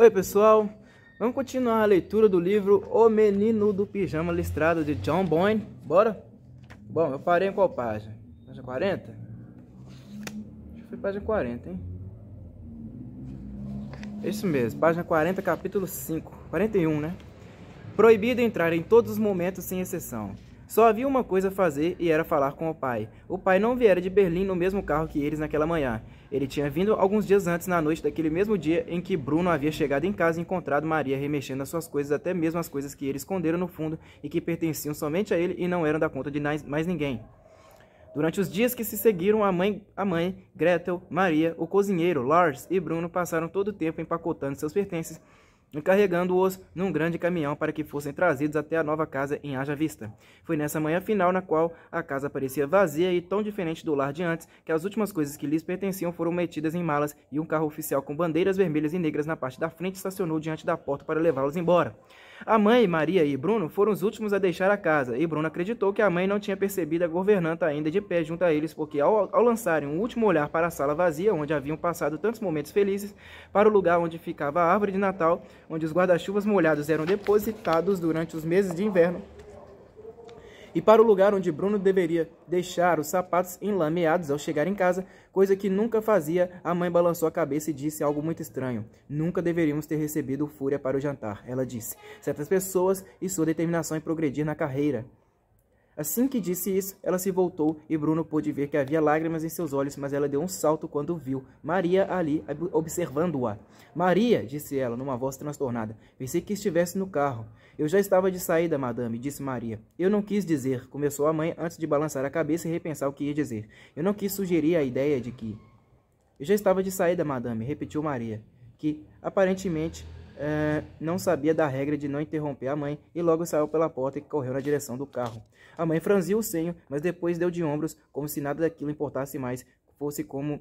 Oi, pessoal. Vamos continuar a leitura do livro O Menino do Pijama Listrado de John Boyne. Bora? Bom, eu parei em qual página? Página 40? Acho que foi página 40, hein? Isso mesmo, página 40, capítulo 5. 41, né? Proibido entrar em todos os momentos sem exceção. Só havia uma coisa a fazer e era falar com o pai. O pai não viera de Berlim no mesmo carro que eles naquela manhã. Ele tinha vindo alguns dias antes, na noite daquele mesmo dia em que Bruno havia chegado em casa e encontrado Maria remexendo as suas coisas, até mesmo as coisas que ele escondera no fundo e que pertenciam somente a ele e não eram da conta de mais ninguém. Durante os dias que se seguiram, a mãe, a mãe, Gretel, Maria, o cozinheiro, Lars e Bruno passaram todo o tempo empacotando seus pertences encarregando-os num grande caminhão para que fossem trazidos até a nova casa em Haja Vista. Foi nessa manhã final na qual a casa parecia vazia e tão diferente do lar de antes que as últimas coisas que lhes pertenciam foram metidas em malas e um carro oficial com bandeiras vermelhas e negras na parte da frente estacionou diante da porta para levá-los embora. A mãe, Maria e Bruno foram os últimos a deixar a casa, e Bruno acreditou que a mãe não tinha percebido a governanta ainda de pé junto a eles, porque ao, ao lançarem um último olhar para a sala vazia, onde haviam passado tantos momentos felizes, para o lugar onde ficava a árvore de Natal, onde os guarda-chuvas molhados eram depositados durante os meses de inverno, e para o lugar onde Bruno deveria deixar os sapatos enlameados ao chegar em casa, coisa que nunca fazia, a mãe balançou a cabeça e disse algo muito estranho. Nunca deveríamos ter recebido Fúria para o jantar, ela disse. Certas pessoas e sua determinação em progredir na carreira. Assim que disse isso, ela se voltou e Bruno pôde ver que havia lágrimas em seus olhos, mas ela deu um salto quando viu Maria ali observando-a. Maria, disse ela, numa voz transtornada, pensei que estivesse no carro. Eu já estava de saída, madame, disse Maria. Eu não quis dizer, começou a mãe antes de balançar a cabeça e repensar o que ia dizer. Eu não quis sugerir a ideia de que. Eu já estava de saída, madame, repetiu Maria, que aparentemente é, não sabia da regra de não interromper a mãe e logo saiu pela porta e correu na direção do carro. A mãe franziu o senho, mas depois deu de ombros, como se nada daquilo importasse mais, fosse como,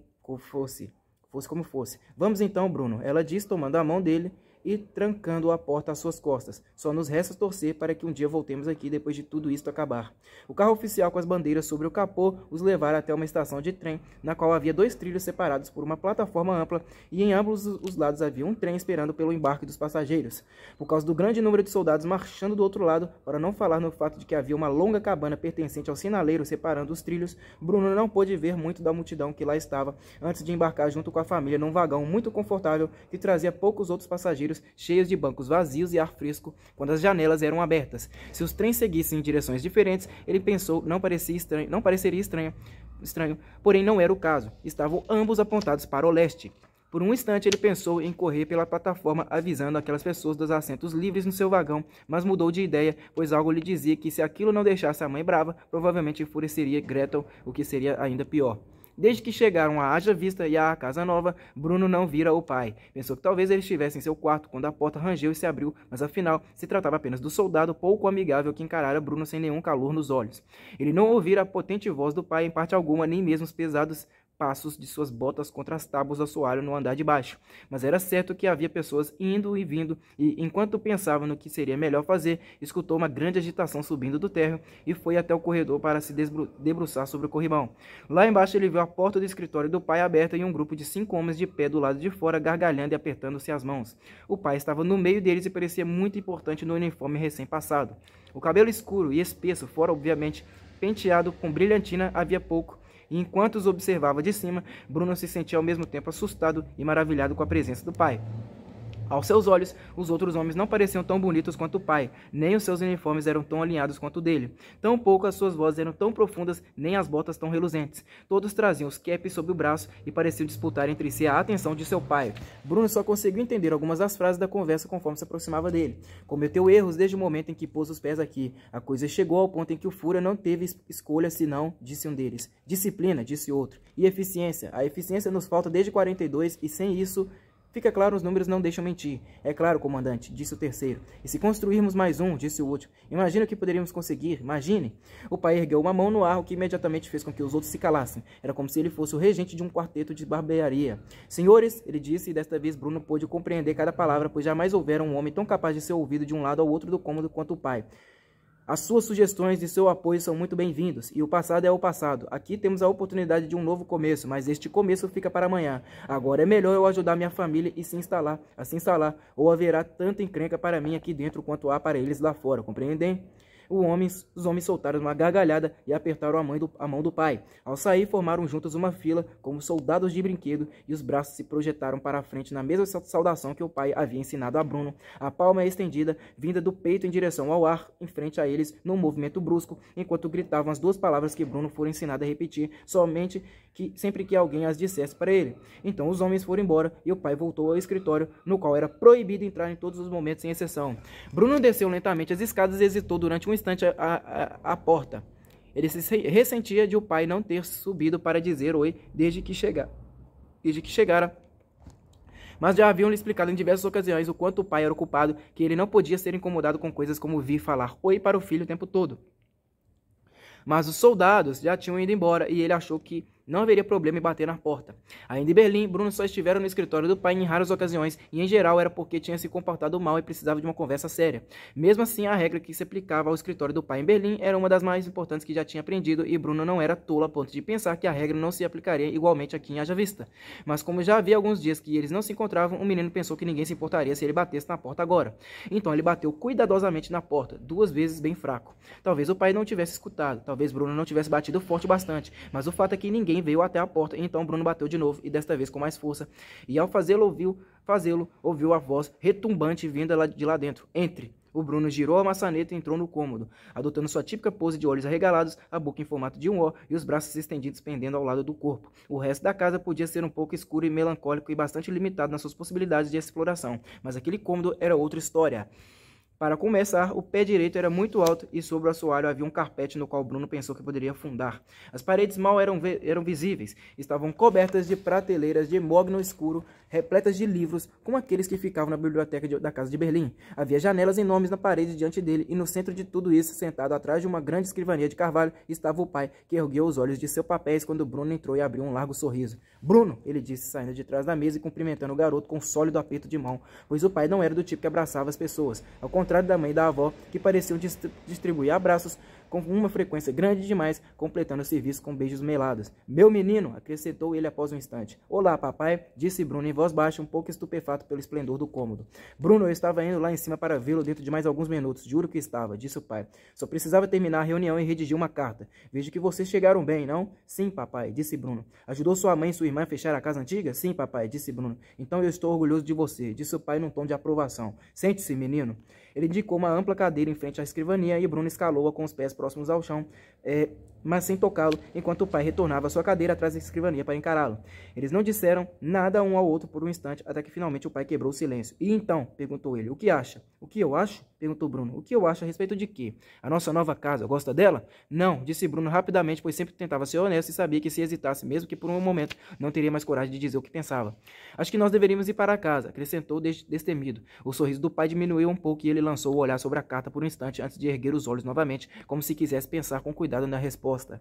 fosse. Fosse como fosse. Vamos então, Bruno. Ela disse, tomando a mão dele, e trancando a porta às suas costas. Só nos resta torcer para que um dia voltemos aqui depois de tudo isto acabar. O carro oficial com as bandeiras sobre o capô os levara até uma estação de trem, na qual havia dois trilhos separados por uma plataforma ampla e em ambos os lados havia um trem esperando pelo embarque dos passageiros. Por causa do grande número de soldados marchando do outro lado, para não falar no fato de que havia uma longa cabana pertencente ao sinaleiro separando os trilhos, Bruno não pôde ver muito da multidão que lá estava antes de embarcar junto com a família num vagão muito confortável que trazia poucos outros passageiros cheios de bancos vazios e ar fresco quando as janelas eram abertas. Se os trens seguissem em direções diferentes, ele pensou, não, parecia estranho, não pareceria estranho, estranho, porém não era o caso. Estavam ambos apontados para o leste. Por um instante ele pensou em correr pela plataforma avisando aquelas pessoas dos assentos livres no seu vagão, mas mudou de ideia, pois algo lhe dizia que se aquilo não deixasse a mãe brava, provavelmente enfureceria Gretel, o que seria ainda pior. Desde que chegaram a Haja Vista e à Casa Nova, Bruno não vira o pai. Pensou que talvez ele estivesse em seu quarto quando a porta rangeu e se abriu, mas afinal se tratava apenas do soldado pouco amigável que encarara Bruno sem nenhum calor nos olhos. Ele não ouvira a potente voz do pai em parte alguma, nem mesmo os pesados passos de suas botas contra as tábuas do assoalho no andar de baixo. Mas era certo que havia pessoas indo e vindo, e enquanto pensava no que seria melhor fazer, escutou uma grande agitação subindo do térreo e foi até o corredor para se debruçar sobre o corrimão. Lá embaixo ele viu a porta do escritório do pai aberta e um grupo de cinco homens de pé do lado de fora, gargalhando e apertando-se as mãos. O pai estava no meio deles e parecia muito importante no uniforme recém-passado. O cabelo escuro e espesso, fora obviamente penteado com brilhantina havia pouco, e enquanto os observava de cima, Bruno se sentia ao mesmo tempo assustado e maravilhado com a presença do pai. Aos seus olhos, os outros homens não pareciam tão bonitos quanto o pai, nem os seus uniformes eram tão alinhados quanto o dele. Tampouco as suas vozes eram tão profundas, nem as botas tão reluzentes. Todos traziam os caps sob o braço e pareciam disputar entre si a atenção de seu pai. Bruno só conseguiu entender algumas das frases da conversa conforme se aproximava dele. Cometeu erros desde o momento em que pôs os pés aqui. A coisa chegou ao ponto em que o Fura não teve escolha senão, disse um deles. Disciplina, disse outro. E eficiência. A eficiência nos falta desde 42 e sem isso Fica claro, os números não deixam mentir. É claro, comandante, disse o terceiro. E se construirmos mais um, disse o último. Imagina o que poderíamos conseguir, imagine. O pai ergueu uma mão no ar, o que imediatamente fez com que os outros se calassem. Era como se ele fosse o regente de um quarteto de barbearia. Senhores, ele disse, e desta vez Bruno pôde compreender cada palavra, pois jamais houvera um homem tão capaz de ser ouvido de um lado ao outro do cômodo quanto o pai. As suas sugestões e seu apoio são muito bem-vindos, e o passado é o passado. Aqui temos a oportunidade de um novo começo, mas este começo fica para amanhã. Agora é melhor eu ajudar minha família e se instalar, a se instalar, ou haverá tanta encrenca para mim aqui dentro quanto há para eles lá fora, compreendem? homem, os homens soltaram uma gargalhada e apertaram a, do, a mão do pai. Ao sair, formaram juntos uma fila, como soldados de brinquedo, e os braços se projetaram para a frente na mesma saudação que o pai havia ensinado a Bruno. A palma é estendida, vinda do peito em direção ao ar, em frente a eles, num movimento brusco, enquanto gritavam as duas palavras que Bruno fora ensinado a repetir, somente que sempre que alguém as dissesse para ele. Então os homens foram embora e o pai voltou ao escritório, no qual era proibido entrar em todos os momentos sem exceção. Bruno desceu lentamente as escadas e hesitou durante um instante a, a, a porta. Ele se ressentia de o pai não ter subido para dizer oi desde que, chega, desde que chegara. Mas já haviam lhe explicado em diversas ocasiões o quanto o pai era ocupado, que ele não podia ser incomodado com coisas como vir falar oi para o filho o tempo todo. Mas os soldados já tinham ido embora e ele achou que não haveria problema em bater na porta. Ainda em Berlim, Bruno só estivera no escritório do pai em raras ocasiões e, em geral, era porque tinha se comportado mal e precisava de uma conversa séria. Mesmo assim, a regra que se aplicava ao escritório do pai em Berlim era uma das mais importantes que já tinha aprendido e Bruno não era tolo a ponto de pensar que a regra não se aplicaria igualmente aqui em Haja Vista. Mas como já havia alguns dias que eles não se encontravam, o menino pensou que ninguém se importaria se ele batesse na porta agora. Então ele bateu cuidadosamente na porta, duas vezes bem fraco. Talvez o pai não tivesse escutado, talvez Bruno não tivesse batido forte bastante, mas o fato é que ninguém veio até a porta, então Bruno bateu de novo, e desta vez com mais força. E ao fazê-lo, ouviu, fazê-lo, ouviu a voz retumbante vinda de lá dentro. Entre. O Bruno girou a maçaneta e entrou no cômodo, adotando sua típica pose de olhos arregalados, a boca em formato de um O e os braços estendidos pendendo ao lado do corpo. O resto da casa podia ser um pouco escuro e melancólico e bastante limitado nas suas possibilidades de exploração, mas aquele cômodo era outra história. Para começar, o pé direito era muito alto e sobre o assoalho havia um carpete no qual Bruno pensou que poderia afundar. As paredes mal eram, eram visíveis, estavam cobertas de prateleiras de mogno escuro, repletas de livros, como aqueles que ficavam na biblioteca de, da casa de Berlim. Havia janelas enormes na parede diante dele, e no centro de tudo isso, sentado atrás de uma grande escrivania de carvalho, estava o pai, que ergueu os olhos de seu papéis quando Bruno entrou e abriu um largo sorriso. Bruno, ele disse, saindo de trás da mesa e cumprimentando o garoto com um sólido aperto de mão, pois o pai não era do tipo que abraçava as pessoas. Ao contrário da mãe e da avó, que pareciam dist distribuir abraços com uma frequência grande demais, completando o serviço com beijos melados. Meu menino, acrescentou ele após um instante. Olá, papai, disse Bruno em voz baixa, um pouco estupefato pelo esplendor do cômodo. Bruno, eu estava indo lá em cima para vê-lo dentro de mais alguns minutos, juro que estava, disse o pai. Só precisava terminar a reunião e redigir uma carta. Vejo que vocês chegaram bem, não? Sim, papai, disse Bruno. Ajudou sua mãe e sua irmã a fechar a casa antiga? Sim, papai, disse Bruno. Então eu estou orgulhoso de você, disse o pai num tom de aprovação. Sente-se, menino. Ele indicou uma ampla cadeira em frente à escrivania e Bruno escalou-a com os pés próximos ao chão, é, mas sem tocá-lo, enquanto o pai retornava à sua cadeira atrás da escrivania para encará-lo. Eles não disseram nada um ao outro por um instante, até que finalmente o pai quebrou o silêncio. E então? perguntou ele. O que acha? O que eu acho? perguntou Bruno. O que eu acho a respeito de quê? A nossa nova casa, gosta dela? Não, disse Bruno rapidamente, pois sempre tentava ser honesto e sabia que se hesitasse, mesmo que por um momento, não teria mais coragem de dizer o que pensava. Acho que nós deveríamos ir para casa, acrescentou destemido. O sorriso do pai diminuiu um pouco e ele lançou o olhar sobre a carta por um instante antes de erguer os olhos novamente, como se quisesse pensar com cuidado dada na resposta.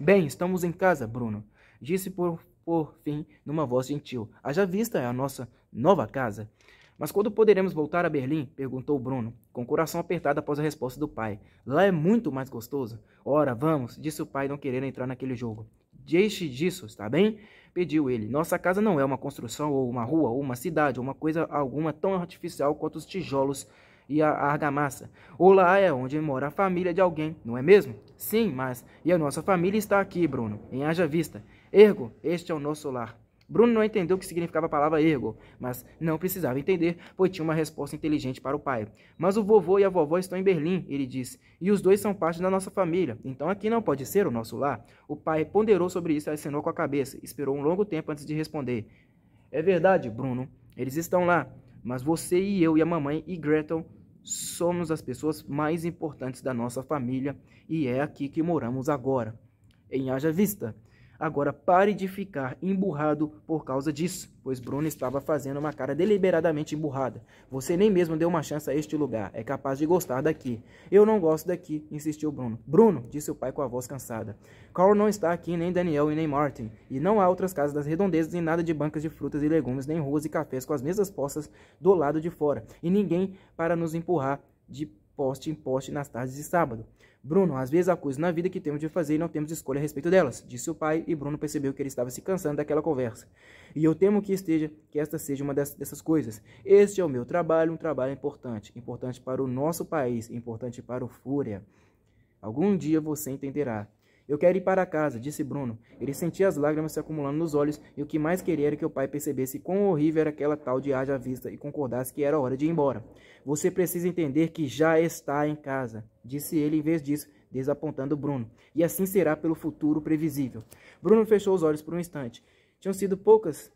Bem, estamos em casa, Bruno, disse por, por fim numa voz gentil. Haja vista é a nossa nova casa. Mas quando poderemos voltar a Berlim? perguntou Bruno, com o coração apertado após a resposta do pai. Lá é muito mais gostoso. Ora, vamos, disse o pai, não querendo entrar naquele jogo. Deixe disso, está bem? Pediu ele. Nossa casa não é uma construção, ou uma rua, ou uma cidade, ou uma coisa alguma tão artificial quanto os tijolos e a argamassa. Ou lá é onde mora a família de alguém, não é mesmo? Sim, mas e a nossa família está aqui, Bruno, em haja vista. Ergo, este é o nosso lar. Bruno não entendeu o que significava a palavra ergo, mas não precisava entender, pois tinha uma resposta inteligente para o pai. Mas o vovô e a vovó estão em Berlim, ele disse, e os dois são parte da nossa família, então aqui não pode ser o nosso lar. O pai ponderou sobre isso e acenou com a cabeça, esperou um longo tempo antes de responder. É verdade, Bruno, eles estão lá, mas você e eu e a mamãe e Gretel somos as pessoas mais importantes da nossa família e é aqui que moramos agora. Em Haja Vista. Agora pare de ficar emburrado por causa disso, pois Bruno estava fazendo uma cara deliberadamente emburrada. Você nem mesmo deu uma chance a este lugar, é capaz de gostar daqui. Eu não gosto daqui, insistiu Bruno. Bruno, disse o pai com a voz cansada. Carl não está aqui, nem Daniel e nem Martin, e não há outras casas das redondezas e nada de bancas de frutas e legumes, nem ruas e cafés com as mesas postas do lado de fora, e ninguém para nos empurrar de poste em poste nas tardes de sábado. Bruno, às vezes há coisas na vida que temos de fazer e não temos escolha a respeito delas, disse o pai, e Bruno percebeu que ele estava se cansando daquela conversa. E eu temo que esteja, que esta seja uma dessas coisas. Este é o meu trabalho, um trabalho importante, importante para o nosso país, importante para o Fúria. Algum dia você entenderá. Eu quero ir para casa, disse Bruno. Ele sentia as lágrimas se acumulando nos olhos e o que mais queria era que o pai percebesse quão horrível era aquela tal de haja vista e concordasse que era hora de ir embora. Você precisa entender que já está em casa, disse ele em vez disso, desapontando Bruno. E assim será pelo futuro previsível. Bruno fechou os olhos por um instante. Tinham sido poucas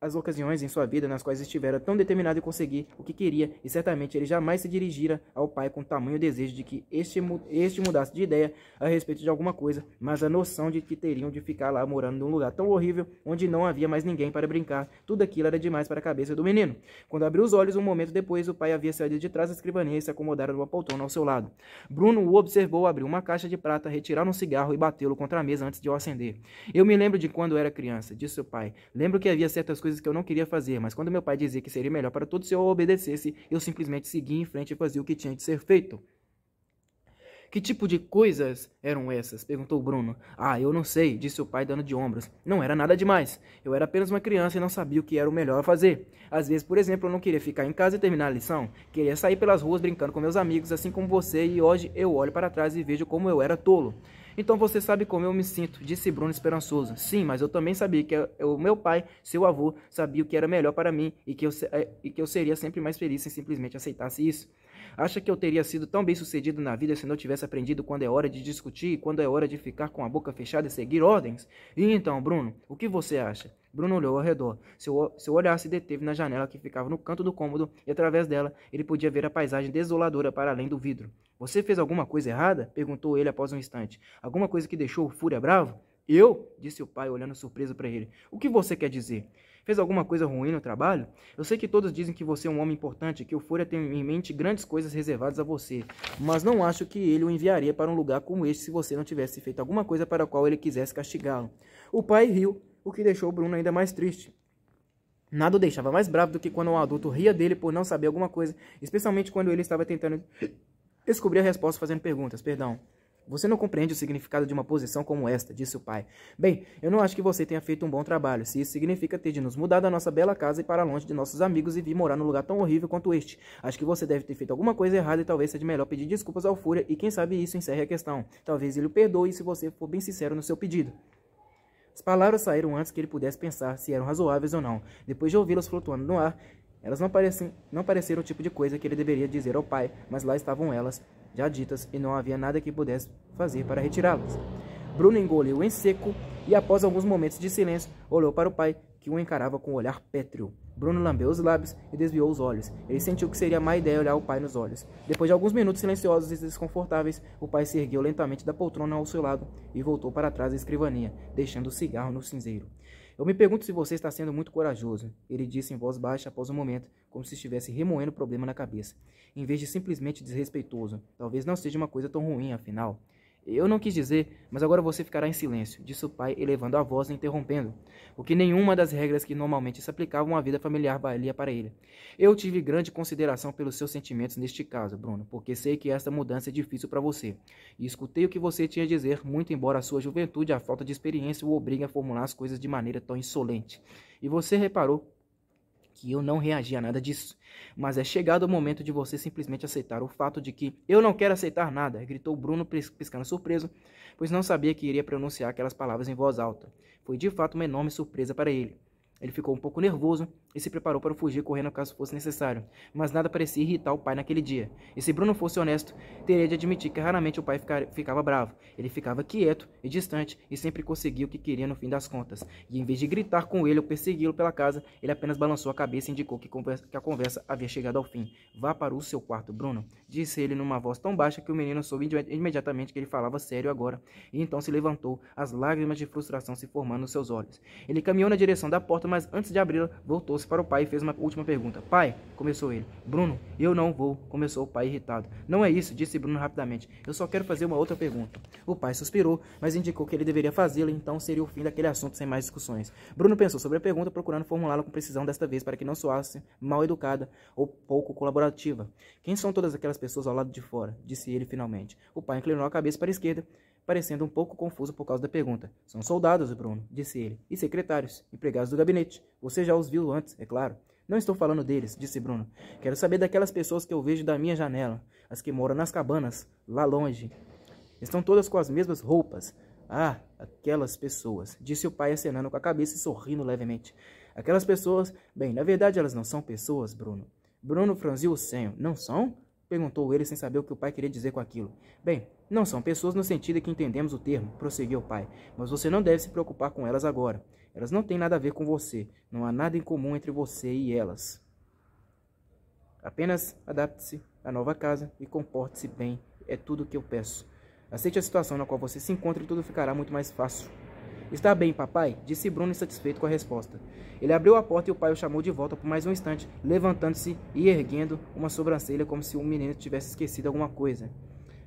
as ocasiões em sua vida nas quais estivera tão determinado em conseguir o que queria, e certamente ele jamais se dirigira ao pai com tamanho desejo de que este, este mudasse de ideia a respeito de alguma coisa, mas a noção de que teriam de ficar lá morando num lugar tão horrível, onde não havia mais ninguém para brincar, tudo aquilo era demais para a cabeça do menino. Quando abriu os olhos, um momento depois, o pai havia saído de trás da escrivaninha e se acomodara numa poltrona ao seu lado. Bruno o observou abrir uma caixa de prata, retirar um cigarro e batê-lo contra a mesa antes de o acender. Eu me lembro de quando era criança, disse o pai. Lembro que havia certas coisas coisas que eu não queria fazer, mas quando meu pai dizia que seria melhor para todos se eu obedecesse, eu simplesmente seguia em frente e fazia o que tinha de ser feito. Que tipo de coisas eram essas? perguntou Bruno. Ah, eu não sei, disse o pai dando de ombros. Não era nada demais. Eu era apenas uma criança e não sabia o que era o melhor a fazer. Às vezes, por exemplo, eu não queria ficar em casa e terminar a lição. Queria sair pelas ruas brincando com meus amigos, assim como você, e hoje eu olho para trás e vejo como eu era tolo. Então você sabe como eu me sinto, disse Bruno esperançoso. Sim, mas eu também sabia que é o meu pai, seu avô, sabia o que era melhor para mim e que eu, é, e que eu seria sempre mais feliz se simplesmente aceitasse isso. Acha que eu teria sido tão bem sucedido na vida se não tivesse aprendido quando é hora de discutir e quando é hora de ficar com a boca fechada e seguir ordens? E então, Bruno, o que você acha? Bruno olhou ao redor. Seu, seu olhar se deteve na janela que ficava no canto do cômodo e através dela ele podia ver a paisagem desoladora para além do vidro. Você fez alguma coisa errada? perguntou ele após um instante. Alguma coisa que deixou o Fúria bravo? Eu? disse o pai, olhando surpreso para ele. O que você quer dizer? Fez alguma coisa ruim no trabalho? Eu sei que todos dizem que você é um homem importante, que o Fúria tem em mente grandes coisas reservadas a você, mas não acho que ele o enviaria para um lugar como este se você não tivesse feito alguma coisa para a qual ele quisesse castigá-lo. O pai riu, o que deixou Bruno ainda mais triste. Nada o deixava mais bravo do que quando um adulto ria dele por não saber alguma coisa, especialmente quando ele estava tentando descobrir a resposta fazendo perguntas, perdão. Você não compreende o significado de uma posição como esta, disse o pai. Bem, eu não acho que você tenha feito um bom trabalho, se isso significa ter de nos mudar da nossa bela casa e para longe de nossos amigos e vir morar num lugar tão horrível quanto este. Acho que você deve ter feito alguma coisa errada e talvez seja melhor pedir desculpas ao Fúria e quem sabe isso encerre a questão. Talvez ele o perdoe se você for bem sincero no seu pedido. As palavras saíram antes que ele pudesse pensar se eram razoáveis ou não. Depois de ouvi-las flutuando no ar, elas não, parecem, não pareceram o tipo de coisa que ele deveria dizer ao pai, mas lá estavam elas, já ditas, e não havia nada que pudesse fazer para retirá-las. Bruno engoliu em seco e, após alguns momentos de silêncio, olhou para o pai, que o encarava com um olhar pétreo. Bruno lambeu os lábios e desviou os olhos. Ele sentiu que seria má ideia olhar o pai nos olhos. Depois de alguns minutos silenciosos e desconfortáveis, o pai se ergueu lentamente da poltrona ao seu lado e voltou para trás da escrivaninha, deixando o cigarro no cinzeiro. Eu me pergunto se você está sendo muito corajoso, ele disse em voz baixa após um momento, como se estivesse remoendo o problema na cabeça. Em vez de simplesmente desrespeitoso, talvez não seja uma coisa tão ruim, afinal. Eu não quis dizer, mas agora você ficará em silêncio, disse o pai, elevando a voz e interrompendo, o que nenhuma das regras que normalmente se aplicavam à vida familiar valia para ele. Eu tive grande consideração pelos seus sentimentos neste caso, Bruno, porque sei que esta mudança é difícil para você, e escutei o que você tinha a dizer, muito embora a sua juventude e a falta de experiência o obriguem a formular as coisas de maneira tão insolente. E você reparou que eu não reagi a nada disso. Mas é chegado o momento de você simplesmente aceitar o fato de que eu não quero aceitar nada, gritou Bruno piscando surpreso, pois não sabia que iria pronunciar aquelas palavras em voz alta. Foi de fato uma enorme surpresa para ele. Ele ficou um pouco nervoso, e se preparou para fugir correndo caso fosse necessário, mas nada parecia irritar o pai naquele dia. E se Bruno fosse honesto, teria de admitir que raramente o pai ficar, ficava bravo. Ele ficava quieto e distante e sempre conseguia o que queria no fim das contas. E em vez de gritar com ele ou persegui-lo pela casa, ele apenas balançou a cabeça e indicou que, conversa, que a conversa havia chegado ao fim. Vá para o seu quarto, Bruno, disse ele numa voz tão baixa que o menino soube imediatamente que ele falava sério agora, e então se levantou, as lágrimas de frustração se formando nos seus olhos. Ele caminhou na direção da porta, mas antes de abri-la, voltou-se cabeça para o pai e fez uma última pergunta. Pai, começou ele. Bruno, eu não vou, começou o pai irritado. Não é isso, disse Bruno rapidamente. Eu só quero fazer uma outra pergunta. O pai suspirou, mas indicou que ele deveria fazê-la, então seria o fim daquele assunto sem mais discussões. Bruno pensou sobre a pergunta, procurando formulá-la com precisão desta vez para que não soasse mal educada ou pouco colaborativa. Quem são todas aquelas pessoas ao lado de fora? disse ele finalmente. O pai inclinou a cabeça para a esquerda parecendo um pouco confuso por causa da pergunta. São soldados, Bruno, disse ele, e secretários, empregados do gabinete. Você já os viu antes, é claro. Não estou falando deles, disse Bruno. Quero saber daquelas pessoas que eu vejo da minha janela, as que moram nas cabanas, lá longe. Estão todas com as mesmas roupas. Ah, aquelas pessoas, disse o pai acenando com a cabeça e sorrindo levemente. Aquelas pessoas, bem, na verdade elas não são pessoas, Bruno. Bruno franziu o senho. Não são? perguntou ele sem saber o que o pai queria dizer com aquilo. Bem, não são pessoas no sentido que entendemos o termo, prosseguiu o pai, mas você não deve se preocupar com elas agora. Elas não têm nada a ver com você. Não há nada em comum entre você e elas. Apenas adapte-se à nova casa e comporte-se bem. É tudo o que eu peço. Aceite a situação na qual você se encontra e tudo ficará muito mais fácil. Está bem, papai? disse Bruno insatisfeito com a resposta. Ele abriu a porta e o pai o chamou de volta por mais um instante, levantando-se e erguendo uma sobrancelha como se o um menino tivesse esquecido alguma coisa.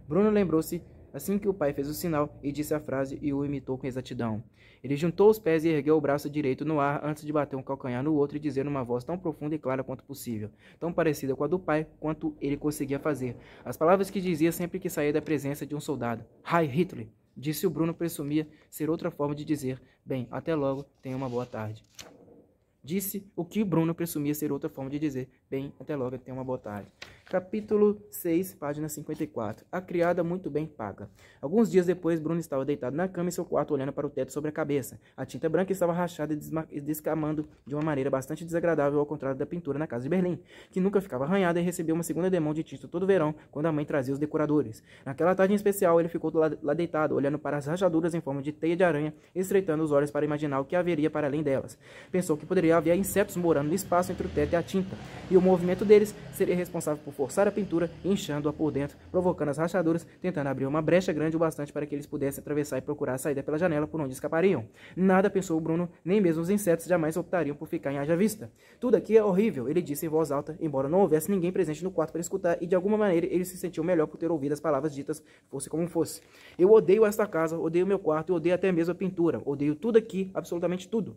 Bruno lembrou-se assim que o pai fez o sinal e disse a frase e o imitou com exatidão. Ele juntou os pés e ergueu o braço direito no ar antes de bater um calcanhar no outro e dizer numa voz tão profunda e clara quanto possível, tão parecida com a do pai quanto ele conseguia fazer, as palavras que dizia sempre que saía da presença de um soldado. Hi Hitler! Disse o Bruno presumia ser outra forma de dizer, bem, até logo, tenha uma boa tarde. Disse o que Bruno presumia ser outra forma de dizer, Bem, até logo, tenha uma boa tarde. Capítulo 6, página 54. A criada muito bem paga. Alguns dias depois, Bruno estava deitado na cama em seu quarto, olhando para o teto sobre a cabeça. A tinta branca estava rachada e descamando de uma maneira bastante desagradável, ao contrário da pintura na casa de Berlim, que nunca ficava arranhada e recebia uma segunda demão de tinta todo verão, quando a mãe trazia os decoradores. Naquela tarde em especial, ele ficou lá deitado, olhando para as rachaduras em forma de teia de aranha, estreitando os olhos para imaginar o que haveria para além delas. Pensou que poderia haver insetos morando no espaço entre o teto e a tinta, e o movimento deles seria responsável por forçar a pintura, inchando-a por dentro, provocando as rachaduras, tentando abrir uma brecha grande o bastante para que eles pudessem atravessar e procurar a saída pela janela por onde escapariam. Nada pensou Bruno, nem mesmo os insetos jamais optariam por ficar em haja vista. Tudo aqui é horrível, ele disse em voz alta, embora não houvesse ninguém presente no quarto para escutar, e de alguma maneira ele se sentiu melhor por ter ouvido as palavras ditas, fosse como fosse. Eu odeio esta casa, odeio meu quarto, e odeio até mesmo a pintura, odeio tudo aqui, absolutamente tudo.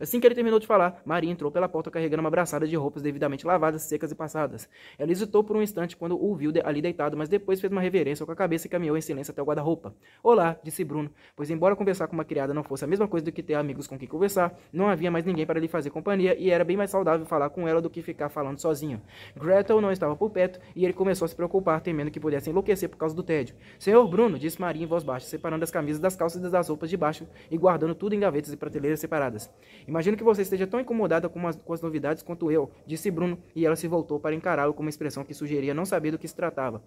Assim que ele terminou de falar, Maria entrou pela porta carregando uma braçada de roupas devidamente lavadas, secas e passadas. Ela hesitou por um instante quando o viu ali deitado, mas depois fez uma reverência com a cabeça e caminhou em silêncio até o guarda-roupa. Olá, disse Bruno, pois embora conversar com uma criada não fosse a mesma coisa do que ter amigos com quem conversar, não havia mais ninguém para lhe fazer companhia e era bem mais saudável falar com ela do que ficar falando sozinho. Gretel não estava por perto e ele começou a se preocupar, temendo que pudesse enlouquecer por causa do tédio. Senhor Bruno, disse Maria em voz baixa, separando as camisas das calças e das roupas de baixo e guardando tudo em gavetas e prateleiras separadas. Imagino que você esteja tão incomodada com as, com as novidades quanto eu, disse Bruno, e ela se voltou para encará-lo com uma expressão que sugeria não saber do que se tratava.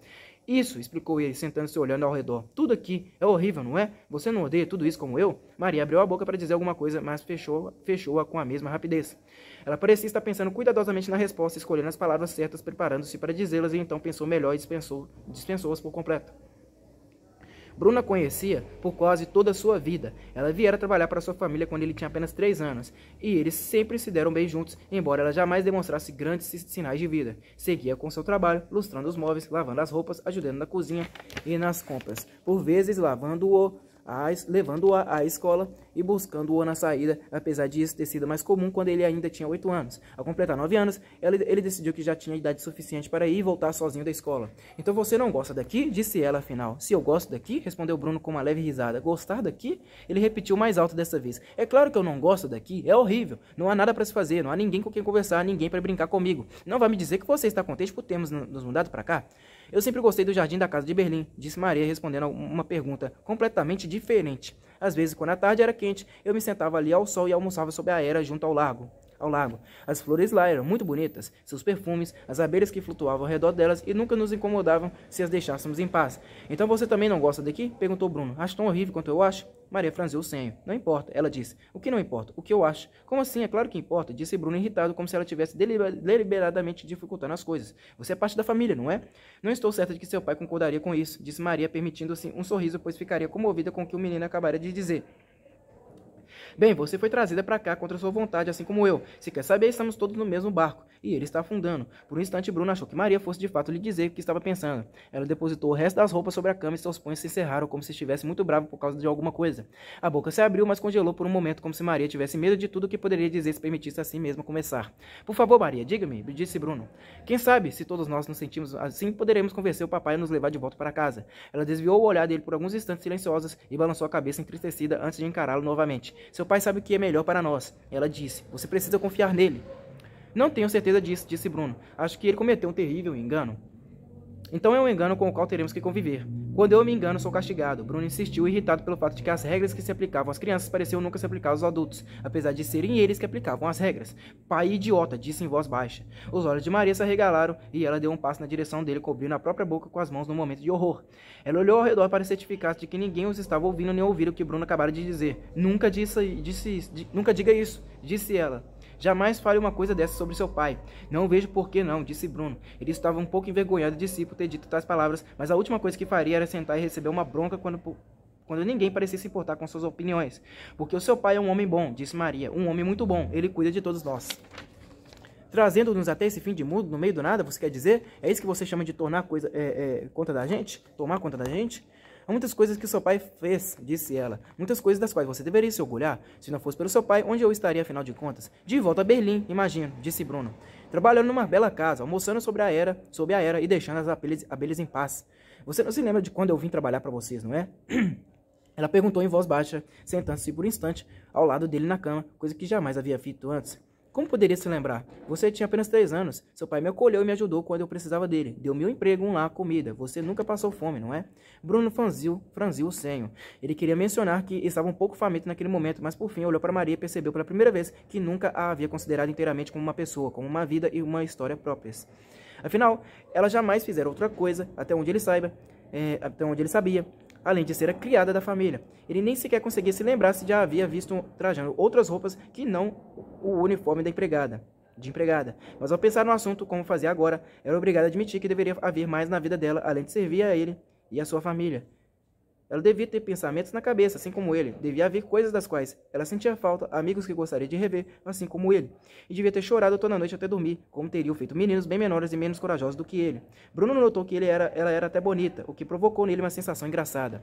Isso, explicou ele, sentando-se olhando ao redor. Tudo aqui é horrível, não é? Você não odeia tudo isso como eu? Maria abriu a boca para dizer alguma coisa, mas fechou-a fechou com a mesma rapidez. Ela parecia estar pensando cuidadosamente na resposta, escolhendo as palavras certas, preparando-se para dizê-las, e então pensou melhor e dispensou-as dispensou por completo. Bruna conhecia por quase toda a sua vida. Ela viera trabalhar para sua família quando ele tinha apenas 3 anos, e eles sempre se deram bem juntos, embora ela jamais demonstrasse grandes sinais de vida. Seguia com seu trabalho, lustrando os móveis, lavando as roupas, ajudando na cozinha e nas compras, por vezes lavando-o levando-a à escola e buscando-o na saída, apesar de isso ter sido mais comum quando ele ainda tinha 8 anos. Ao completar 9 anos, ele, ele decidiu que já tinha idade suficiente para ir e voltar sozinho da escola. Então você não gosta daqui? Disse ela afinal. Se eu gosto daqui? Respondeu Bruno com uma leve risada. Gostar daqui? Ele repetiu mais alto dessa vez. É claro que eu não gosto daqui, é horrível. Não há nada para se fazer, não há ninguém com quem conversar, ninguém para brincar comigo. Não vai me dizer que você está contente por termos nos mudado para cá? Eu sempre gostei do Jardim da Casa de Berlim, disse Maria, respondendo a uma pergunta completamente diferente. Às vezes, quando a tarde era quente, eu me sentava ali ao sol e almoçava sob a era junto ao lago ao lago. As flores lá eram muito bonitas, seus perfumes, as abelhas que flutuavam ao redor delas e nunca nos incomodavam se as deixássemos em paz. Então você também não gosta daqui? Perguntou Bruno. Acho tão horrível quanto eu acho? Maria franziu o senho. Não importa, ela disse. O que não importa? O que eu acho? Como assim? É claro que importa, disse Bruno irritado, como se ela tivesse deliberadamente dificultando as coisas. Você é parte da família, não é? Não estou certa de que seu pai concordaria com isso, disse Maria, permitindo assim um sorriso, pois ficaria comovida com o que o menino acabara de dizer. Bem, você foi trazida para cá contra sua vontade, assim como eu. Se quer saber, estamos todos no mesmo barco. E ele está afundando. Por um instante, Bruno achou que Maria fosse de fato lhe dizer o que estava pensando. Ela depositou o resto das roupas sobre a cama e seus punhos se encerraram como se estivesse muito bravo por causa de alguma coisa. A boca se abriu, mas congelou por um momento, como se Maria tivesse medo de tudo o que poderia dizer se permitisse assim mesmo começar. Por favor, Maria, diga-me, disse Bruno. Quem sabe, se todos nós nos sentimos assim, poderemos convencer o papai a nos levar de volta para casa. Ela desviou o olhar dele por alguns instantes silenciosas e balançou a cabeça entristecida antes de encará-lo novamente. Seu seu pai sabe o que é melhor para nós. Ela disse: Você precisa confiar nele. Não tenho certeza disso, disse Bruno. Acho que ele cometeu um terrível engano. Então é um engano com o qual teremos que conviver. Quando eu me engano, sou castigado. Bruno insistiu, irritado pelo fato de que as regras que se aplicavam às crianças pareciam nunca se aplicar aos adultos, apesar de serem eles que aplicavam as regras. Pai idiota, disse em voz baixa. Os olhos de Maria se arregalaram e ela deu um passo na direção dele, cobrindo a própria boca com as mãos num momento de horror. Ela olhou ao redor para certificar-se de que ninguém os estava ouvindo nem ouvir o que Bruno acabara de dizer. Nunca disse, disse, nunca diga isso, disse ela. Jamais fale uma coisa dessa sobre seu pai. Não vejo por que não, disse Bruno. Ele estava um pouco envergonhado de si por ter dito tais palavras, mas a última coisa que faria era sentar e receber uma bronca quando quando ninguém parecia se importar com suas opiniões. Porque o seu pai é um homem bom, disse Maria, um homem muito bom, ele cuida de todos nós. Trazendo-nos até esse fim de mundo, no meio do nada, você quer dizer? É isso que você chama de tornar coisa, é, é, conta da gente? Tomar conta da gente? Há muitas coisas que seu pai fez, disse ela. Muitas coisas das quais você deveria se orgulhar. Se não fosse pelo seu pai, onde eu estaria, afinal de contas? De volta a Berlim, imagino, disse Bruno. Trabalhando numa bela casa, almoçando sobre a era, sob a era e deixando as abelhas em paz. Você não se lembra de quando eu vim trabalhar para vocês, não é? Ela perguntou em voz baixa, sentando-se por um instante ao lado dele na cama, coisa que jamais havia feito antes. Como poderia se lembrar? Você tinha apenas 3 anos. Seu pai me acolheu e me ajudou quando eu precisava dele. Deu meu emprego, um lar, comida. Você nunca passou fome, não é? Bruno franziu, franziu o senho. Ele queria mencionar que estava um pouco faminto naquele momento, mas por fim olhou para Maria e percebeu pela primeira vez que nunca a havia considerado inteiramente como uma pessoa, como uma vida e uma história próprias. Afinal, ela jamais fizera outra coisa, até onde ele saiba, é, até onde ele sabia além de ser a criada da família. Ele nem sequer conseguia se lembrar se já havia visto trajando outras roupas que não o uniforme da empregada de empregada. Mas ao pensar no assunto, como fazia agora, era obrigada a admitir que deveria haver mais na vida dela, além de servir a ele e a sua família. Ela devia ter pensamentos na cabeça, assim como ele. Devia haver coisas das quais ela sentia falta, amigos que gostaria de rever, assim como ele. E devia ter chorado toda noite até dormir, como teriam feito meninos bem menores e menos corajosos do que ele. Bruno notou que ele era, ela era até bonita, o que provocou nele uma sensação engraçada.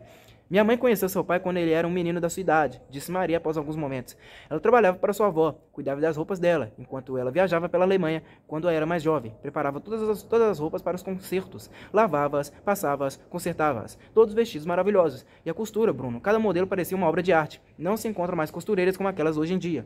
Minha mãe conheceu seu pai quando ele era um menino da sua idade, disse Maria após alguns momentos. Ela trabalhava para sua avó, cuidava das roupas dela, enquanto ela viajava pela Alemanha quando era mais jovem. Preparava todas as, todas as roupas para os concertos, lavava-as, passava-as, consertava-as, todos vestidos maravilhosos e a costura, Bruno. Cada modelo parecia uma obra de arte. Não se encontram mais costureiras como aquelas hoje em dia.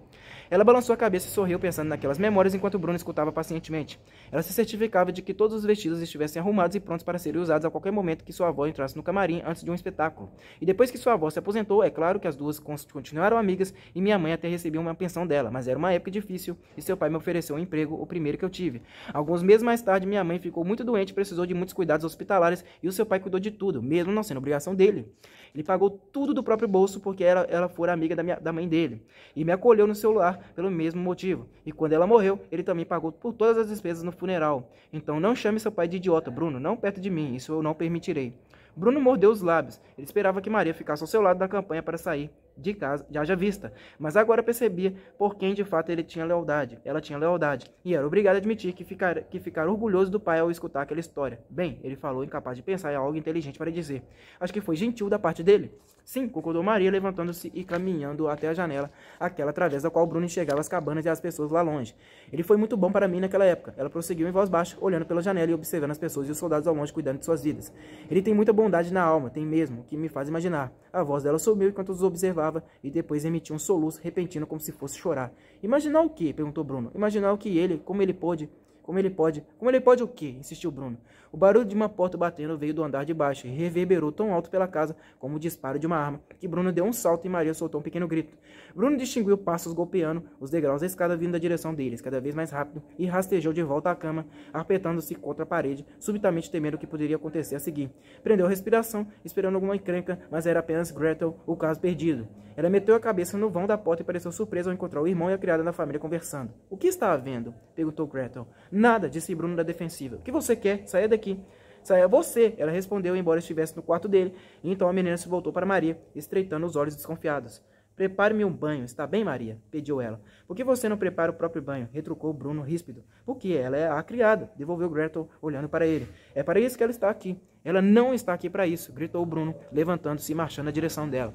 Ela balançou a cabeça e sorriu pensando naquelas memórias enquanto Bruno escutava pacientemente. Ela se certificava de que todos os vestidos estivessem arrumados e prontos para serem usados a qualquer momento que sua avó entrasse no camarim antes de um espetáculo. E depois que sua avó se aposentou, é claro que as duas continuaram amigas e minha mãe até recebeu uma pensão dela, mas era uma época difícil e seu pai me ofereceu um emprego, o primeiro que eu tive. Alguns meses mais tarde, minha mãe ficou muito doente e precisou de muitos cuidados hospitalares e o seu pai cuidou de tudo, mesmo não sendo obrigação dele. Ele pagou tudo do próprio bolso porque ela, ela fora amiga da, minha, da mãe dele. E me acolheu no seu lar pelo mesmo motivo. E quando ela morreu, ele também pagou por todas as despesas no funeral. Então não chame seu pai de idiota, Bruno, não perto de mim, isso eu não permitirei. Bruno mordeu os lábios. Ele esperava que Maria ficasse ao seu lado da campanha para sair, de casa já haja vista, mas agora percebia por quem de fato ele tinha lealdade. Ela tinha lealdade, e era obrigado a admitir que ficar, que ficar orgulhoso do pai ao escutar aquela história. Bem, ele falou, incapaz de pensar em algo inteligente para dizer. Acho que foi gentil da parte dele. Sim, concordou Maria, levantando-se e caminhando até a janela, aquela através da qual Bruno enxergava as cabanas e as pessoas lá longe. Ele foi muito bom para mim naquela época. Ela prosseguiu em voz baixa, olhando pela janela e observando as pessoas e os soldados ao longe cuidando de suas vidas. Ele tem muita bondade na alma, tem mesmo, que me faz imaginar. A voz dela sumiu enquanto os observava e depois emitiu um soluço repentino como se fosse chorar. Imaginar o que? perguntou Bruno. Imaginar o que ele, como ele pôde, como ele pode? Como ele pode o quê? insistiu Bruno. O barulho de uma porta batendo veio do andar de baixo e reverberou tão alto pela casa como o disparo de uma arma, que Bruno deu um salto e Maria soltou um pequeno grito. Bruno distinguiu passos golpeando os degraus da escada vindo da direção deles, cada vez mais rápido, e rastejou de volta à cama, apertando se contra a parede, subitamente temendo o que poderia acontecer a seguir. Prendeu a respiração, esperando alguma encrenca, mas era apenas Gretel, o caso perdido. Ela meteu a cabeça no vão da porta e pareceu surpresa ao encontrar o irmão e a criada da família conversando. O que está havendo? perguntou Gretel. Nada, disse Bruno da defensiva. O que você quer? Saia daqui. Saia você, ela respondeu, embora estivesse no quarto dele. então a menina se voltou para Maria, estreitando os olhos desconfiados. Prepare-me um banho, está bem, Maria? pediu ela. Por que você não prepara o próprio banho? retrucou Bruno ríspido. Porque ela é a criada, devolveu Gretel, olhando para ele. É para isso que ela está aqui. Ela não está aqui para isso, gritou Bruno, levantando-se e marchando na direção dela.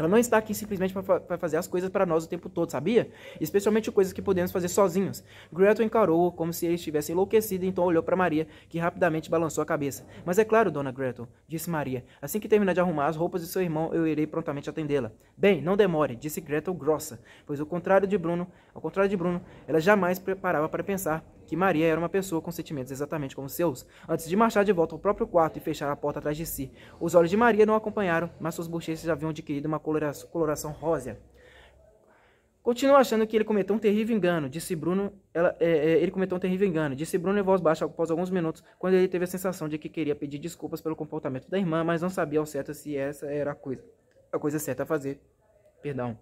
Ela não está aqui simplesmente para fazer as coisas para nós o tempo todo, sabia? Especialmente coisas que podemos fazer sozinhos. Gretel encarou-o como se ele estivesse enlouquecido, então olhou para Maria, que rapidamente balançou a cabeça. Mas é claro, dona Gretel, disse Maria. Assim que terminar de arrumar as roupas de seu irmão, eu irei prontamente atendê-la. Bem, não demore, disse Gretel grossa, pois o contrário de Bruno, ao contrário de Bruno, ela jamais preparava para pensar que Maria era uma pessoa com sentimentos exatamente como seus. Antes de marchar de volta ao próprio quarto e fechar a porta atrás de si, os olhos de Maria não acompanharam, mas suas bochechas já haviam adquirido uma coloração rosa. Continua achando que ele cometeu um terrível engano, disse Bruno. Ela, é, é, ele cometeu um terrível engano, disse Bruno em voz baixa após alguns minutos, quando ele teve a sensação de que queria pedir desculpas pelo comportamento da irmã, mas não sabia ao certo se essa era a coisa, a coisa certa a fazer. Perdão.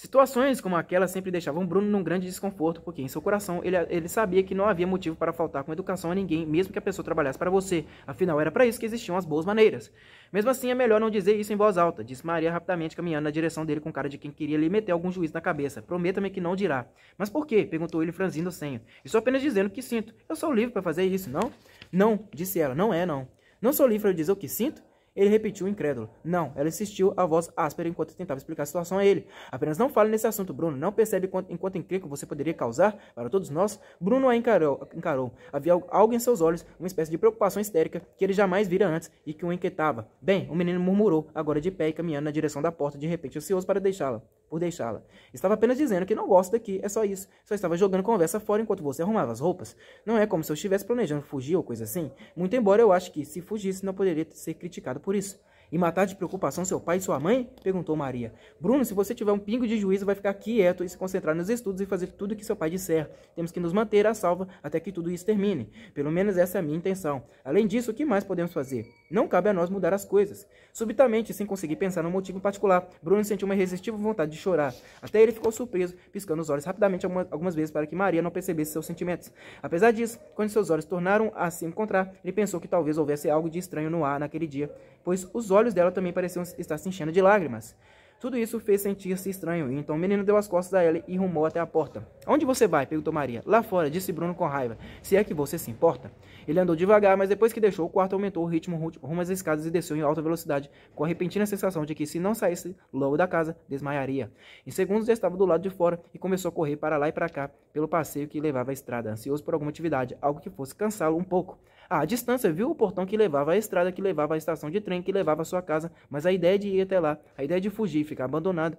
Situações como aquela sempre deixavam Bruno num grande desconforto, porque em seu coração ele, ele sabia que não havia motivo para faltar com educação a ninguém, mesmo que a pessoa trabalhasse para você. Afinal, era para isso que existiam as boas maneiras. Mesmo assim, é melhor não dizer isso em voz alta, disse Maria rapidamente caminhando na direção dele com cara de quem queria lhe meter algum juízo na cabeça. Prometa-me que não dirá. Mas por quê? perguntou ele franzindo o senho. Estou apenas dizendo que sinto. Eu sou livre para fazer isso, não? Não, disse ela. Não é, não. Não sou livre para dizer o que sinto? Ele repetiu incrédulo. Não, ela insistiu, a voz áspera enquanto tentava explicar a situação a ele. Apenas não fale nesse assunto, Bruno. Não percebe quanto, enquanto incrível você poderia causar para todos nós? Bruno a encarou, encarou. Havia algo em seus olhos, uma espécie de preocupação histérica que ele jamais vira antes e que o inquietava. Bem, o menino murmurou, agora de pé e caminhando na direção da porta, de repente ansioso para deixá-la por deixá-la. Estava apenas dizendo que não gosto daqui, é só isso. Só estava jogando conversa fora enquanto você arrumava as roupas. Não é como se eu estivesse planejando fugir ou coisa assim, muito embora eu ache que se fugisse não poderia ser criticado por isso e matar de preocupação seu pai e sua mãe? Perguntou Maria. Bruno, se você tiver um pingo de juízo, vai ficar quieto e se concentrar nos estudos e fazer tudo o que seu pai disser. Temos que nos manter à salva até que tudo isso termine. Pelo menos essa é a minha intenção. Além disso, o que mais podemos fazer? Não cabe a nós mudar as coisas. Subitamente, sem conseguir pensar num motivo particular, Bruno sentiu uma irresistível vontade de chorar. Até ele ficou surpreso, piscando os olhos rapidamente algumas vezes para que Maria não percebesse seus sentimentos. Apesar disso, quando seus olhos tornaram a se encontrar, ele pensou que talvez houvesse algo de estranho no ar naquele dia pois os olhos dela também pareciam estar se enchendo de lágrimas. Tudo isso fez sentir-se estranho, e então o menino deu as costas a ela e rumou até a porta. Onde você vai? perguntou Maria. Lá fora, disse Bruno com raiva. Se é que você se importa. Ele andou devagar, mas depois que deixou o quarto, aumentou o ritmo rumo às escadas e desceu em alta velocidade, com a repentina sensação de que se não saísse logo da casa, desmaiaria. Em segundos já estava do lado de fora e começou a correr para lá e para cá pelo passeio que levava à estrada, ansioso por alguma atividade, algo que fosse cansá-lo um pouco. A distância, viu o portão que levava à estrada, que levava à estação de trem, que levava à sua casa, mas a ideia de ir até lá, a ideia de fugir, ficar abandonado,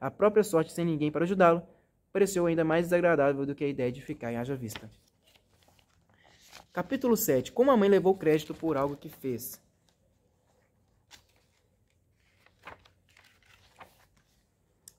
a própria sorte sem ninguém para ajudá-lo, pareceu ainda mais desagradável do que a ideia de ficar em haja vista. Capítulo 7. Como a mãe levou crédito por algo que fez.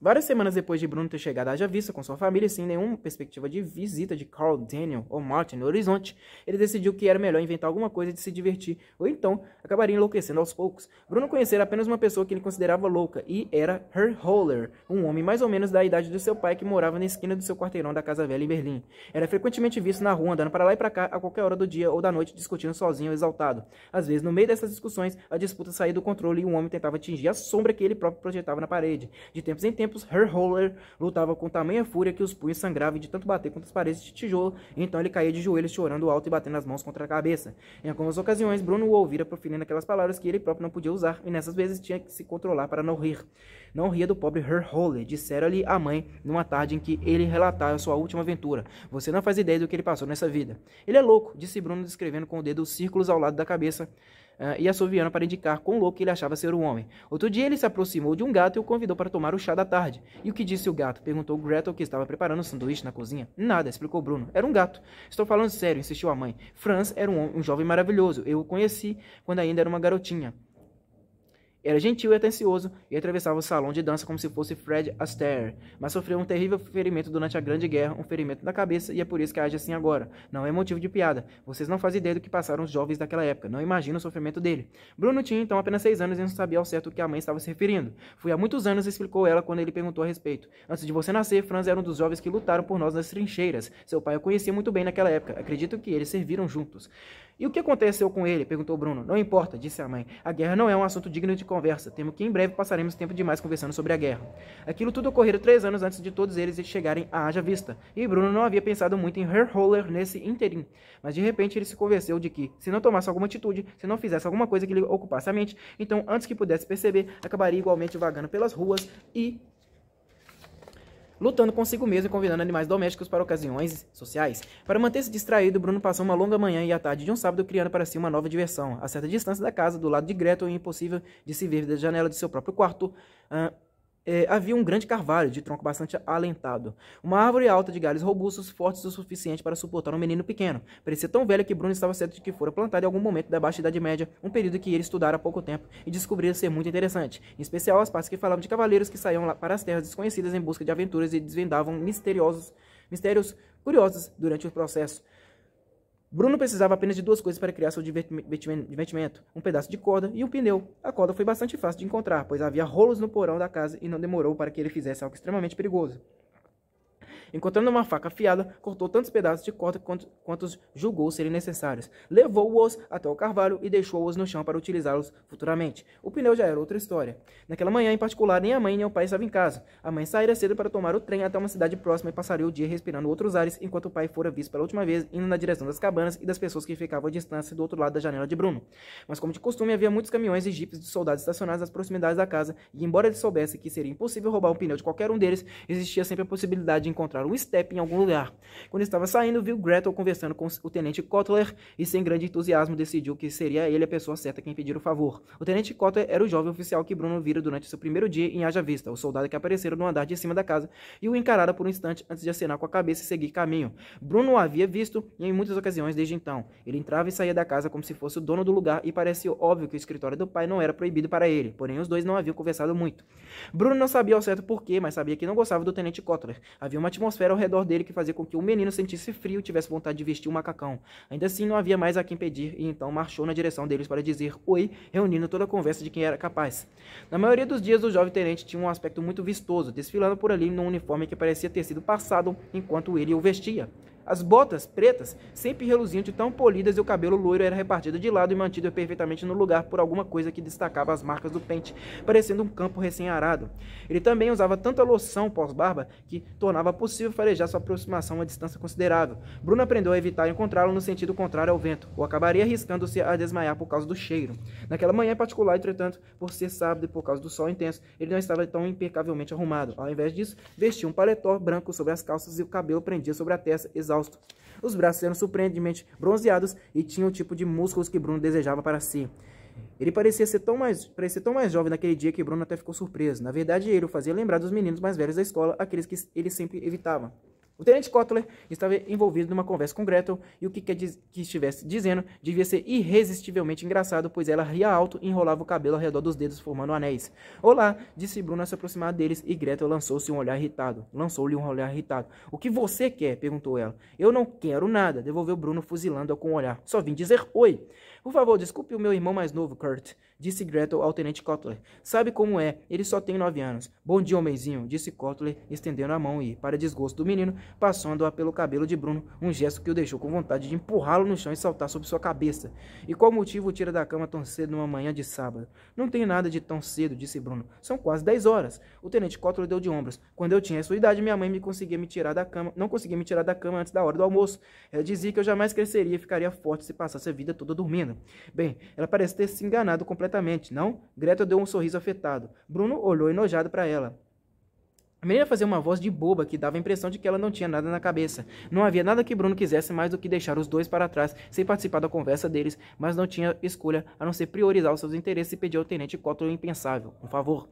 Várias semanas depois de Bruno ter chegado à vista com sua família, sem nenhuma perspectiva de visita de Carl, Daniel ou Martin no horizonte, ele decidiu que era melhor inventar alguma coisa de se divertir, ou então acabaria enlouquecendo aos poucos. Bruno conhecera apenas uma pessoa que ele considerava louca, e era Herr Holler, um homem mais ou menos da idade do seu pai que morava na esquina do seu quarteirão da Casa Velha em Berlim. Era frequentemente visto na rua andando para lá e para cá a qualquer hora do dia ou da noite, discutindo sozinho ou exaltado. Às vezes, no meio dessas discussões, a disputa saía do controle e um homem tentava atingir a sombra que ele próprio projetava na parede. De tempos em tempos, tempos, Herholer lutava com tamanha fúria que os punhos sangravam de tanto bater contra as paredes de tijolo, então ele caía de joelhos chorando alto e batendo as mãos contra a cabeça. Em algumas ocasiões, Bruno o ouvira proferindo aquelas palavras que ele próprio não podia usar, e nessas vezes tinha que se controlar para não rir. Não ria do pobre Herholer, dissera-lhe a mãe numa tarde em que ele relatava sua última aventura. Você não faz ideia do que ele passou nessa vida. Ele é louco, disse Bruno descrevendo com o dedo os círculos ao lado da cabeça uh, e assoviando para indicar quão louco ele achava ser o homem. Outro dia ele se aproximou de um gato e o convidou para tomar o chá da tarde. E o que disse o gato? Perguntou Gretel que estava preparando o sanduíche na cozinha. Nada, explicou Bruno. Era um gato. Estou falando sério, insistiu a mãe. Franz era um, um jovem maravilhoso. Eu o conheci quando ainda era uma garotinha. Era gentil e atencioso e atravessava o salão de dança como se fosse Fred Astaire, mas sofreu um terrível ferimento durante a Grande Guerra, um ferimento na cabeça, e é por isso que age assim agora. Não é motivo de piada. Vocês não fazem ideia do que passaram os jovens daquela época. Não imaginam o sofrimento dele. Bruno tinha então apenas seis anos e não sabia ao certo o que a mãe estava se referindo. Fui há muitos anos, explicou ela quando ele perguntou a respeito. Antes de você nascer, Franz era um dos jovens que lutaram por nós nas trincheiras. Seu pai o conhecia muito bem naquela época. Acredito que eles serviram juntos. E o que aconteceu com ele? perguntou Bruno. Não importa, disse a mãe. A guerra não é um assunto digno de conversa, temo que em breve passaremos tempo demais conversando sobre a guerra. Aquilo tudo ocorreu três anos antes de todos eles chegarem à Haja Vista, e Bruno não havia pensado muito em Herholer nesse interim, mas de repente ele se convenceu de que, se não tomasse alguma atitude, se não fizesse alguma coisa que lhe ocupasse a mente, então antes que pudesse perceber, acabaria igualmente vagando pelas ruas e lutando consigo mesmo e convidando animais domésticos para ocasiões sociais. Para manter-se distraído, Bruno passou uma longa manhã e a tarde de um sábado criando para si uma nova diversão. A certa distância da casa, do lado de Gretel, impossível de se ver da janela de seu próprio quarto, uh, é, havia um grande carvalho de tronco bastante alentado. Uma árvore alta de galhos robustos, fortes o suficiente para suportar um menino pequeno. Parecia tão velha que Bruno estava certo de que fora plantada em algum momento da Baixa Idade Média, um período que ele estudara há pouco tempo e descobrira ser muito interessante, em especial as partes que falavam de cavaleiros que saíam para as terras desconhecidas em busca de aventuras e desvendavam misteriosos mistérios curiosos durante o processo. Bruno precisava apenas de duas coisas para criar seu divertimento: um pedaço de corda e um pneu. A corda foi bastante fácil de encontrar, pois havia rolos no porão da casa e não demorou para que ele fizesse algo extremamente perigoso. Encontrando uma faca afiada, cortou tantos pedaços de corda quanto, quantos julgou serem necessários. Levou-os até o carvalho e deixou-os no chão para utilizá-los futuramente. O pneu já era outra história. Naquela manhã, em particular, nem a mãe nem o pai estavam em casa. A mãe saíra cedo para tomar o trem até uma cidade próxima e passaria o dia respirando outros ares, enquanto o pai fora visto pela última vez indo na direção das cabanas e das pessoas que ficavam à distância do outro lado da janela de Bruno. Mas, como de costume, havia muitos caminhões e jipes de soldados estacionados nas proximidades da casa, e embora ele soubesse que seria impossível roubar um pneu de qualquer um deles, existia sempre a possibilidade de encontrar encontrar Step em algum lugar. Quando estava saindo, viu Gretel conversando com o tenente Kotler e, sem grande entusiasmo, decidiu que seria ele a pessoa certa quem pedir o favor. O tenente Kotler era o jovem oficial que Bruno vira durante seu primeiro dia em Haja Vista, o soldado que aparecera no andar de cima da casa e o encarara por um instante antes de acenar com a cabeça e seguir caminho. Bruno o havia visto em muitas ocasiões desde então. Ele entrava e saía da casa como se fosse o dono do lugar e parecia óbvio que o escritório do pai não era proibido para ele, porém os dois não haviam conversado muito. Bruno não sabia ao certo porquê, mas sabia que não gostava do tenente Kotler. Havia uma atmosfera atmosfera ao redor dele que fazia com que o menino sentisse frio e tivesse vontade de vestir um macacão. Ainda assim, não havia mais a quem pedir e então marchou na direção deles para dizer oi, reunindo toda a conversa de quem era capaz. Na maioria dos dias, o jovem tenente tinha um aspecto muito vistoso, desfilando por ali num uniforme que parecia ter sido passado enquanto ele o vestia. As botas pretas sempre reluziam de tão polidas e o cabelo loiro era repartido de lado e mantido perfeitamente no lugar por alguma coisa que destacava as marcas do pente, parecendo um campo recém-arado. Ele também usava tanta loção pós-barba que tornava possível farejar sua aproximação a distância considerável. Bruno aprendeu a evitar encontrá-lo no sentido contrário ao vento, ou acabaria arriscando-se a desmaiar por causa do cheiro. Naquela manhã em particular, entretanto, por ser sábado e por causa do sol intenso, ele não estava tão impecavelmente arrumado. Ao invés disso, vestia um paletó branco sobre as calças e o cabelo prendia sobre a testa, exatamente exausto. Os braços eram surpreendentemente bronzeados e tinham o tipo de músculos que Bruno desejava para si. Ele parecia ser tão mais, parecia tão mais jovem naquele dia que Bruno até ficou surpreso. Na verdade, ele o fazia lembrar dos meninos mais velhos da escola, aqueles que ele sempre evitava. O tenente Kotler estava envolvido numa conversa com Gretel e o que, que estivesse dizendo devia ser irresistivelmente engraçado, pois ela ria alto e enrolava o cabelo ao redor dos dedos, formando anéis. Olá, disse Bruno se aproximar deles e Gretel lançou-se um olhar irritado. Lançou-lhe um olhar irritado. O que você quer? perguntou ela. Eu não quero nada, devolveu Bruno fuzilando-a com o um olhar. Só vim dizer oi. Por favor, desculpe o meu irmão mais novo, Kurt disse Gretel ao tenente Kotler. Sabe como é, ele só tem nove anos. Bom dia, homenzinho, disse Kotler, estendendo a mão e, para desgosto do menino, passando-a pelo cabelo de Bruno, um gesto que o deixou com vontade de empurrá-lo no chão e saltar sobre sua cabeça. E qual motivo o tira da cama tão cedo numa manhã de sábado? Não tem nada de tão cedo, disse Bruno. São quase dez horas. O tenente Kotler deu de ombros. Quando eu tinha sua idade, minha mãe me conseguia me tirar da cama, não conseguia me tirar da cama antes da hora do almoço. Ela dizia que eu jamais cresceria e ficaria forte se passasse a vida toda dormindo. Bem, ela parece ter se enganado completamente certamente, não? Greta deu um sorriso afetado. Bruno olhou enojado para ela. A menina fazia uma voz de boba que dava a impressão de que ela não tinha nada na cabeça. Não havia nada que Bruno quisesse mais do que deixar os dois para trás sem participar da conversa deles, mas não tinha escolha a não ser priorizar os seus interesses e pedir ao tenente Cotton o impensável, um favor.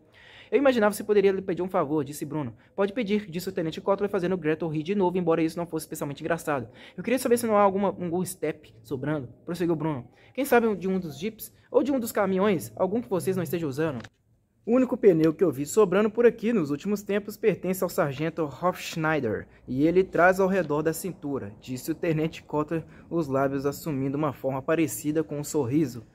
Eu imaginava você poderia lhe pedir um favor, disse Bruno. Pode pedir, disse o tenente Cotler fazendo Gretel rir de novo, embora isso não fosse especialmente engraçado. Eu queria saber se não há alguma, algum step sobrando, prosseguiu Bruno. Quem sabe de um dos jeeps ou de um dos caminhões, algum que vocês não estejam usando. O único pneu que eu vi sobrando por aqui nos últimos tempos pertence ao sargento Hofschneider, e ele traz ao redor da cintura, disse o tenente Cotter, os lábios assumindo uma forma parecida com um sorriso.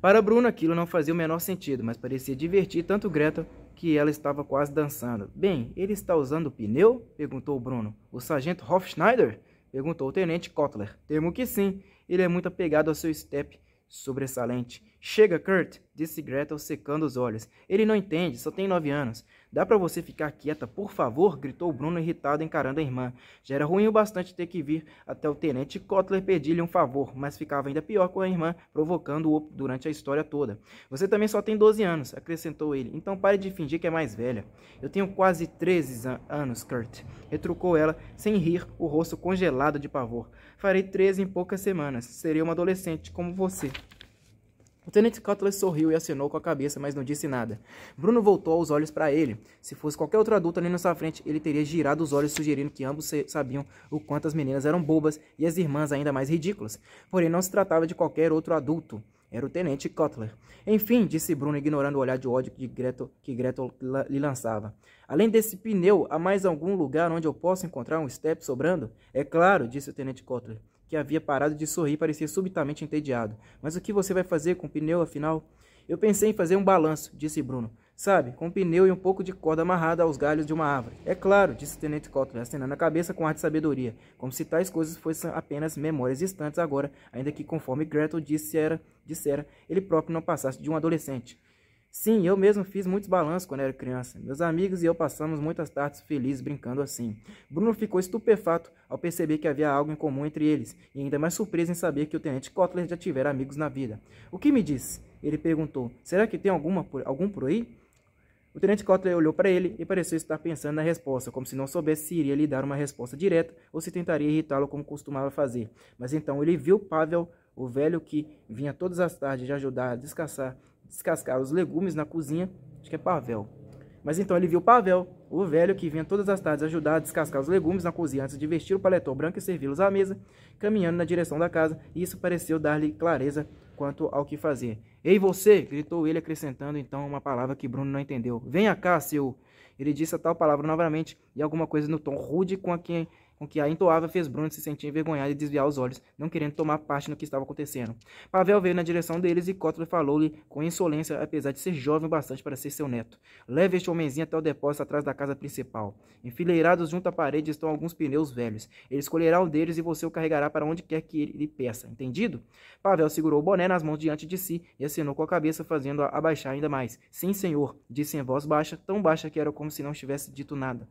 Para Bruno aquilo não fazia o menor sentido, mas parecia divertir tanto Greta que ela estava quase dançando. Bem, ele está usando o pneu? perguntou Bruno. O sargento Hofschneider? perguntou o tenente Kotler. Temo que sim. Ele é muito apegado ao seu step sobressalente. Chega, Kurt, disse Gretel secando os olhos. Ele não entende, só tem nove anos. Dá para você ficar quieta, por favor? gritou Bruno irritado, encarando a irmã. Já era ruim o bastante ter que vir até o tenente Kotler pedir-lhe um favor, mas ficava ainda pior com a irmã, provocando-o durante a história toda. Você também só tem 12 anos, acrescentou ele. Então pare de fingir que é mais velha. Eu tenho quase 13 an anos, Kurt, retrucou ela, sem rir, o rosto congelado de pavor. Farei 13 em poucas semanas. Serei uma adolescente como você. O tenente Cutler sorriu e acenou com a cabeça, mas não disse nada. Bruno voltou os olhos para ele. Se fosse qualquer outro adulto ali na sua frente, ele teria girado os olhos, sugerindo que ambos sabiam o quanto as meninas eram bobas e as irmãs ainda mais ridículas. Porém, não se tratava de qualquer outro adulto. Era o tenente Cutler. Enfim, disse Bruno, ignorando o olhar de ódio que Gretel, que Gretel lhe lançava. Além desse pneu, há mais algum lugar onde eu possa encontrar um step sobrando? É claro, disse o tenente Cutler que havia parado de sorrir, parecia subitamente entediado. Mas o que você vai fazer com o pneu, afinal? Eu pensei em fazer um balanço, disse Bruno. Sabe, com um pneu e um pouco de corda amarrada aos galhos de uma árvore. É claro, disse o tenente Cotler, acenando a cabeça com ar de sabedoria, como se tais coisas fossem apenas memórias distantes agora, ainda que, conforme Gretel dissera, dissera ele próprio não passasse de um adolescente. Sim, eu mesmo fiz muitos balanços quando era criança. Meus amigos e eu passamos muitas tardes felizes brincando assim. Bruno ficou estupefato ao perceber que havia algo em comum entre eles, e ainda mais surpreso em saber que o Tenente Kotler já tivera amigos na vida. O que me disse? Ele perguntou. Será que tem alguma por, algum por aí? O Tenente Kotler olhou para ele e pareceu estar pensando na resposta, como se não soubesse se iria lhe dar uma resposta direta ou se tentaria irritá-lo como costumava fazer. Mas então ele viu Pavel, o velho que vinha todas as tardes de ajudar a descansar descascar os legumes na cozinha, acho que é Pavel. Mas então ele viu Pavel, o velho que vinha todas as tardes ajudar a descascar os legumes na cozinha antes de vestir o paletó branco e servi-los à mesa, caminhando na direção da casa, e isso pareceu dar-lhe clareza quanto ao que fazer. Ei você! gritou ele, acrescentando então uma palavra que Bruno não entendeu. Venha cá, seu! Ele disse a tal palavra novamente, e alguma coisa no tom rude com a quem com que a entoava fez Bruno se sentir envergonhado e desviar os olhos, não querendo tomar parte no que estava acontecendo. Pavel veio na direção deles e Kotler falou-lhe com insolência, apesar de ser jovem bastante para ser seu neto. Leve este homenzinho até o depósito atrás da casa principal. Enfileirados junto à parede estão alguns pneus velhos. Ele escolherá um deles e você o carregará para onde quer que ele peça, entendido? Pavel segurou o boné nas mãos diante de si e acenou com a cabeça, fazendo-a abaixar ainda mais. Sim, senhor, disse em voz baixa, tão baixa que era como se não tivesse dito nada.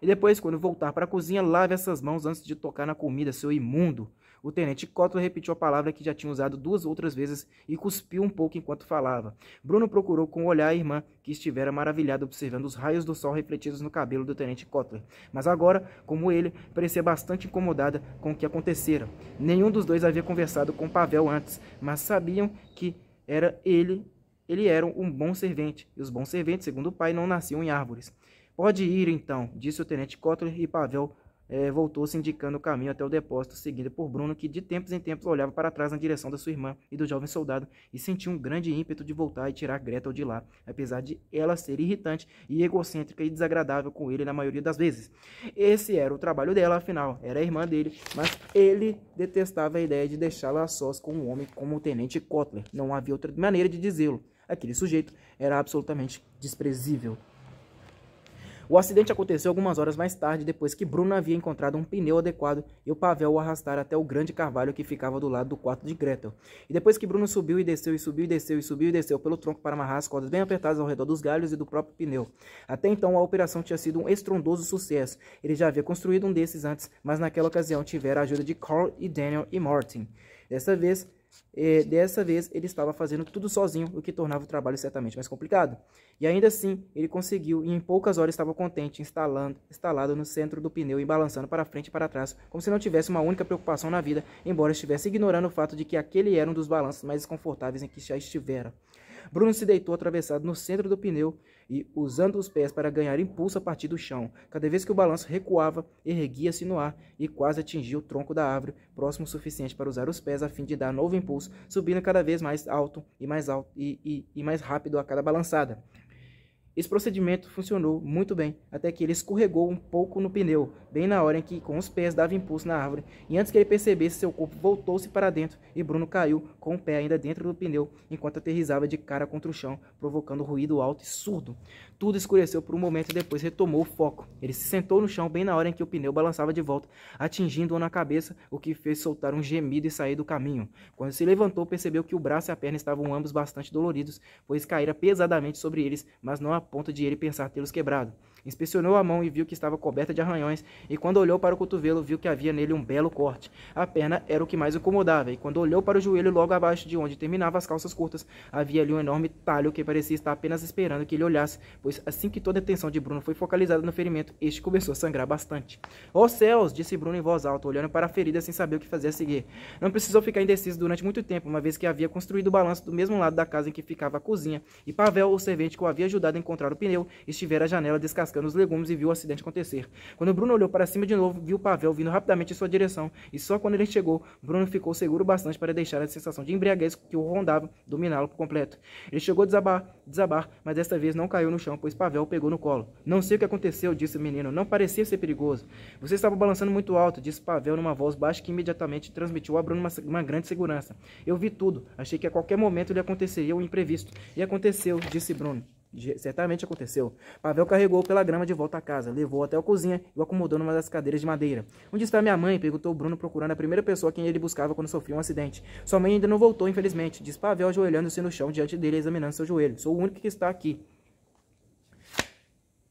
E depois, quando voltar para a cozinha, lave essas mãos antes de tocar na comida, seu imundo. O tenente Cotler repetiu a palavra que já tinha usado duas outras vezes e cuspiu um pouco enquanto falava. Bruno procurou com o olhar a irmã, que estivera maravilhada observando os raios do sol refletidos no cabelo do tenente Cotler. Mas agora, como ele, parecia bastante incomodada com o que acontecera. Nenhum dos dois havia conversado com Pavel antes, mas sabiam que era ele, ele era um bom servente, e os bons serventes, segundo o pai, não nasciam em árvores. Pode ir, então, disse o tenente Kotler, e Pavel eh, voltou-se indicando o caminho até o depósito, seguido por Bruno, que de tempos em tempos olhava para trás na direção da sua irmã e do jovem soldado, e sentia um grande ímpeto de voltar e tirar Gretel de lá, apesar de ela ser irritante e egocêntrica e desagradável com ele na maioria das vezes. Esse era o trabalho dela, afinal, era a irmã dele, mas ele detestava a ideia de deixá-la a sós com um homem como o tenente Kotler. Não havia outra maneira de dizê-lo. Aquele sujeito era absolutamente desprezível. O acidente aconteceu algumas horas mais tarde, depois que Bruno havia encontrado um pneu adequado e o Pavel o arrastara até o grande carvalho que ficava do lado do quarto de Gretel. E depois que Bruno subiu e desceu e subiu e desceu e subiu e desceu pelo tronco para amarrar as cordas bem apertadas ao redor dos galhos e do próprio pneu. Até então a operação tinha sido um estrondoso sucesso. Ele já havia construído um desses antes, mas naquela ocasião tivera a ajuda de Carl e Daniel e Martin. Dessa vez, e é, dessa vez ele estava fazendo tudo sozinho, o que tornava o trabalho certamente mais complicado. E ainda assim, ele conseguiu e em poucas horas estava contente, instalando, instalado no centro do pneu e balançando para frente e para trás, como se não tivesse uma única preocupação na vida, embora estivesse ignorando o fato de que aquele era um dos balanços mais desconfortáveis em que já estivera. Bruno se deitou atravessado no centro do pneu, e usando os pés para ganhar impulso a partir do chão. Cada vez que o balanço recuava, erguia-se no ar e quase atingia o tronco da árvore, próximo o suficiente para usar os pés a fim de dar novo impulso, subindo cada vez mais alto e mais alto e, e, e mais rápido a cada balançada. Esse procedimento funcionou muito bem, até que ele escorregou um pouco no pneu, bem na hora em que com os pés dava impulso na árvore, e antes que ele percebesse, seu corpo voltou-se para dentro e Bruno caiu com o pé ainda dentro do pneu, enquanto aterrizava de cara contra o chão, provocando um ruído alto e surdo. Tudo escureceu por um momento e depois retomou o foco. Ele se sentou no chão bem na hora em que o pneu balançava de volta, atingindo-o na cabeça, o que fez soltar um gemido e sair do caminho. Quando se levantou, percebeu que o braço e a perna estavam ambos bastante doloridos, pois caíra pesadamente sobre eles, mas não a ponto de ele pensar tê-los quebrado. Inspecionou a mão e viu que estava coberta de arranhões, e quando olhou para o cotovelo, viu que havia nele um belo corte. A perna era o que mais incomodava, e quando olhou para o joelho logo abaixo de onde terminava as calças curtas, havia ali um enorme talho que parecia estar apenas esperando que ele olhasse, pois assim que toda a atenção de Bruno foi focalizada no ferimento, este começou a sangrar bastante. Ó oh, céus! disse Bruno em voz alta, olhando para a ferida sem saber o que fazer a seguir. Não precisou ficar indeciso durante muito tempo, uma vez que havia construído o balanço do mesmo lado da casa em que ficava a cozinha, e Pavel, o servente que o havia ajudado a encontrar o pneu, estivera à janela descascando os legumes e viu o acidente acontecer. Quando Bruno olhou para cima de novo, viu Pavel vindo rapidamente em sua direção, e só quando ele chegou, Bruno ficou seguro bastante para deixar a sensação de embriaguez que o rondava dominá-lo por completo. Ele chegou a desabar, desabar, mas desta vez não caiu no chão pois Pavel o pegou no colo. Não sei o que aconteceu, disse o menino. Não parecia ser perigoso. Você estava balançando muito alto, disse Pavel numa voz baixa que imediatamente transmitiu a Bruno uma, uma grande segurança. Eu vi tudo. Achei que a qualquer momento lhe aconteceria o um imprevisto. E aconteceu, disse Bruno. Certamente aconteceu. Pavel carregou pela grama de volta à casa, levou até a cozinha e o acomodou numa das cadeiras de madeira. Onde está minha mãe? perguntou Bruno, procurando a primeira pessoa quem ele buscava quando sofreu um acidente. Sua mãe ainda não voltou, infelizmente, disse Pavel, ajoelhando-se no chão diante dele, examinando seu joelho. Sou o único que está aqui.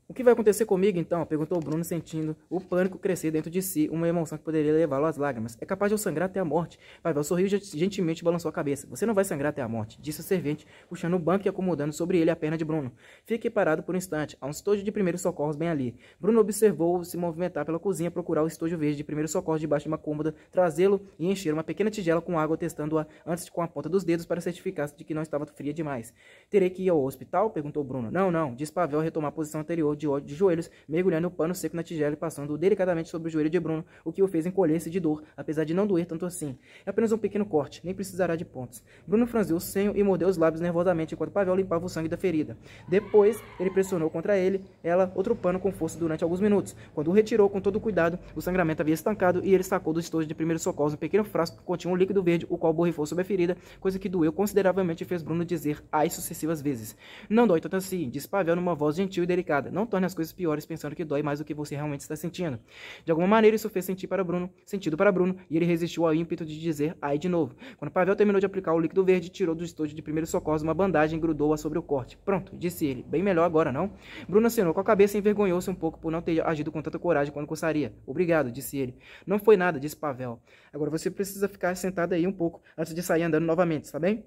O que vai acontecer comigo então? perguntou Bruno, sentindo o pânico crescer dentro de si, uma emoção que poderia levá-lo às lágrimas. É capaz de eu sangrar até a morte. Pavel sorriu gentilmente e balançou a cabeça. Você não vai sangrar até a morte, disse o servente, puxando o banco e acomodando sobre ele a perna de Bruno. Fique parado por um instante. Há um estojo de primeiros socorros bem ali. Bruno observou-o se movimentar pela cozinha, procurar o estojo verde de primeiros socorros debaixo de uma cômoda, trazê-lo e encher uma pequena tigela com água, testando-a antes com a ponta dos dedos para certificar-se de que não estava fria demais. Terei que ir ao hospital? perguntou Bruno. Não, não, disse Pavel, retomar a posição anterior de, de joelhos, mergulhando o pano seco na tigela e passando-o delicadamente sobre o joelho de Bruno, o que o fez encolher-se de dor, apesar de não doer tanto assim. É apenas um pequeno corte, nem precisará de pontos. Bruno franziu o senho e mordeu os lábios nervosamente enquanto Pavel limpava o sangue da ferida. Depois, ele pressionou contra ele, ela, outro pano com força durante alguns minutos. Quando o retirou com todo cuidado, o sangramento havia estancado e ele sacou do estojo de primeiro socorro um pequeno frasco que continha um líquido verde, o qual borrifou sobre a ferida, coisa que doeu consideravelmente e fez Bruno dizer ai sucessivas vezes. Não dói tanto assim, disse Pavel numa voz gentil e delicada. Não torne as coisas piores pensando que dói mais do que você realmente está sentindo. De alguma maneira, isso fez sentir para Bruno, sentido para Bruno, e ele resistiu ao ímpeto de dizer ai de novo. Quando Pavel terminou de aplicar o líquido verde, tirou do estojo de primeiros socorros uma bandagem e grudou-a sobre o corte. Pronto, disse ele. Bem melhor agora, não? Bruno acenou com a cabeça e envergonhou-se um pouco por não ter agido com tanta coragem quando coçaria. Obrigado, disse ele. Não foi nada, disse Pavel. Agora você precisa ficar sentado aí um pouco antes de sair andando novamente, tá bem?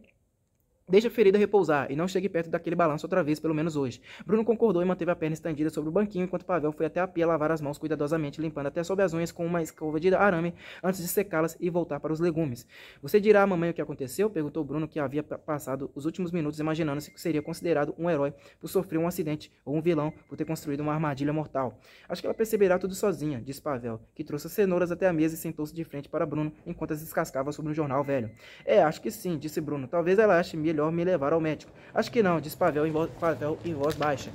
Deixa a ferida repousar e não chegue perto daquele balanço outra vez, pelo menos hoje. Bruno concordou e manteve a perna estendida sobre o banquinho, enquanto Pavel foi até a pia lavar as mãos cuidadosamente, limpando até sob as unhas com uma escova de arame antes de secá-las e voltar para os legumes. Você dirá à mamãe o que aconteceu? perguntou Bruno, que havia passado os últimos minutos imaginando se seria considerado um herói por sofrer um acidente ou um vilão por ter construído uma armadilha mortal. Acho que ela perceberá tudo sozinha, disse Pavel, que trouxe as cenouras até a mesa e sentou-se de frente para Bruno enquanto as descascava sobre um jornal velho. É, acho que sim, disse Bruno. Talvez ela ache melhor melhor me levar ao médico. Acho que não, disse Pavel em voz, Pavel em voz baixa.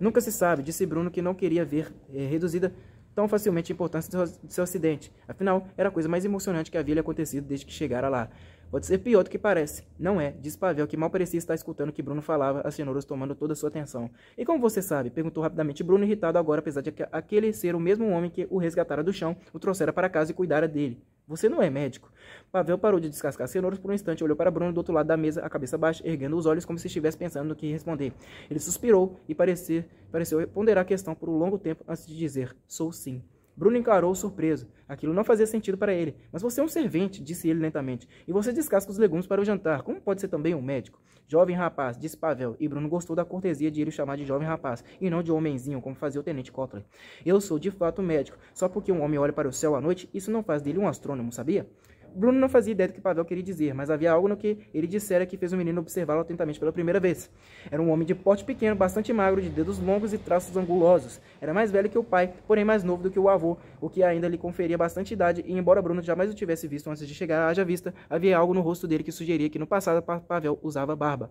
Nunca se sabe, disse Bruno, que não queria ver eh, reduzida tão facilmente a importância de seu, seu acidente. Afinal, era a coisa mais emocionante que havia lhe acontecido desde que chegara lá. Pode ser pior do que parece. Não é, disse Pavel, que mal parecia estar escutando o que Bruno falava, as cenouras tomando toda a sua atenção. E como você sabe? Perguntou rapidamente Bruno, irritado agora, apesar de aquele ser o mesmo homem que o resgatara do chão, o trouxera para casa e cuidara dele. Você não é médico. Pavel parou de descascar cenouras por um instante, olhou para Bruno do outro lado da mesa, a cabeça baixa, erguendo os olhos como se estivesse pensando no que responder. Ele suspirou e parecer pareceu ponderar a questão por um longo tempo antes de dizer: Sou sim. Bruno encarou surpreso. Aquilo não fazia sentido para ele. Mas você é um servente, disse ele lentamente, e você descasca os legumes para o jantar. Como pode ser também um médico? Jovem rapaz, disse Pavel, e Bruno gostou da cortesia de ele chamar de jovem rapaz, e não de homenzinho, como fazia o tenente Kotler. Eu sou de fato médico, só porque um homem olha para o céu à noite, isso não faz dele um astrônomo, sabia? Bruno não fazia ideia do que Pavel queria dizer, mas havia algo no que ele dissera que fez o menino observá-lo atentamente pela primeira vez. Era um homem de porte pequeno, bastante magro, de dedos longos e traços angulosos. Era mais velho que o pai, porém mais novo do que o avô, o que ainda lhe conferia bastante idade, e embora Bruno jamais o tivesse visto antes de chegar à Haja Vista, havia algo no rosto dele que sugeria que no passado Pavel usava barba.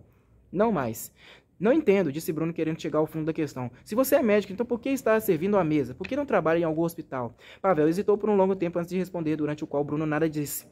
Não mais. Não entendo, disse Bruno querendo chegar ao fundo da questão. Se você é médico, então por que está servindo à mesa? Por que não trabalha em algum hospital? Pavel hesitou por um longo tempo antes de responder, durante o qual Bruno nada disse.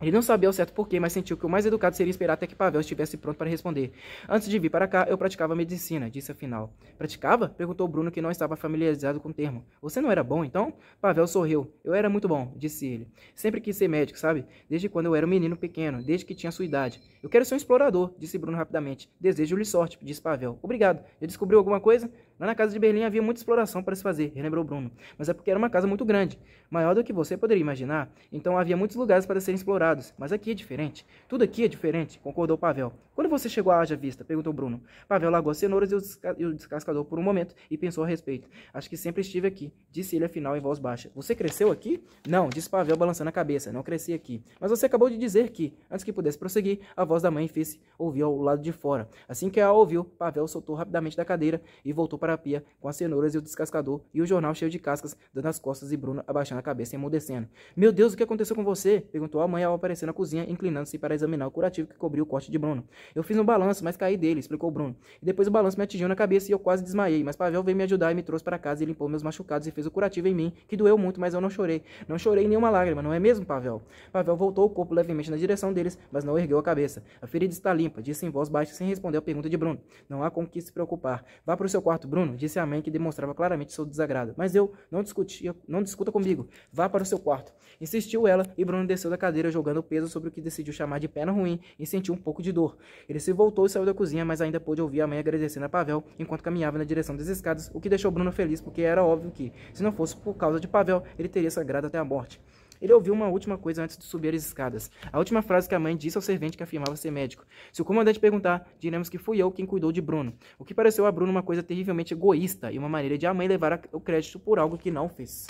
Ele não sabia ao certo porquê, mas sentiu que o mais educado seria esperar até que Pavel estivesse pronto para responder. Antes de vir para cá, eu praticava medicina, disse afinal. Praticava? Perguntou Bruno, que não estava familiarizado com o termo. Você não era bom, então? Pavel sorriu. Eu era muito bom, disse ele. Sempre quis ser médico, sabe? Desde quando eu era um menino pequeno, desde que tinha sua idade. Eu quero ser um explorador, disse Bruno rapidamente. Desejo-lhe sorte, disse Pavel. Obrigado. Já descobriu alguma coisa? Lá na casa de Berlim havia muita exploração para se fazer, relembrou Bruno. Mas é porque era uma casa muito grande, maior do que você poderia imaginar, então havia muitos lugares para serem explorados. Mas aqui é diferente. Tudo aqui é diferente, concordou Pavel. Quando você chegou à Haja Vista? Perguntou Bruno. Pavel largou as cenouras e o descascador por um momento e pensou a respeito. Acho que sempre estive aqui, disse ele afinal em voz baixa. Você cresceu aqui? Não, disse Pavel balançando a cabeça. Não cresci aqui. Mas você acabou de dizer que. Antes que pudesse prosseguir, a voz da mãe fez ouvir ao lado de fora. Assim que a ouviu, Pavel soltou rapidamente da cadeira e voltou para a pia com as cenouras e o descascador e o jornal cheio de cascas dando as costas e Bruno abaixando a cabeça e emudecendo. Meu Deus, o que aconteceu com você? Perguntou a mãe ao aparecer na cozinha, inclinando-se para examinar o curativo que cobriu o corte de Bruno. Eu fiz um balanço, mas caí dele, explicou Bruno. E depois o balanço me atingiu na cabeça e eu quase desmaiei, mas Pavel veio me ajudar e me trouxe para casa e limpou meus machucados e fez o curativo em mim, que doeu muito, mas eu não chorei. Não chorei nenhuma lágrima, não é mesmo, Pavel? Pavel voltou o corpo levemente na direção deles, mas não ergueu a cabeça. A ferida está limpa, disse em voz baixa sem responder a pergunta de Bruno. Não há com que se preocupar. Vá para o seu quarto, Bruno, disse a mãe que demonstrava claramente seu desagrado. Mas eu não discutia, não discuta comigo. Vá para o seu quarto. Insistiu ela e Bruno desceu da cadeira jogando peso sobre o que decidiu chamar de perna ruim e sentiu um pouco de dor. Ele se voltou e saiu da cozinha, mas ainda pôde ouvir a mãe agradecendo a Pavel enquanto caminhava na direção das escadas, o que deixou Bruno feliz porque era óbvio que, se não fosse por causa de Pavel, ele teria sagrado até a morte. Ele ouviu uma última coisa antes de subir as escadas. A última frase que a mãe disse ao servente que afirmava ser médico. Se o comandante perguntar, diremos que fui eu quem cuidou de Bruno. O que pareceu a Bruno uma coisa terrivelmente egoísta e uma maneira de a mãe levar o crédito por algo que não fez.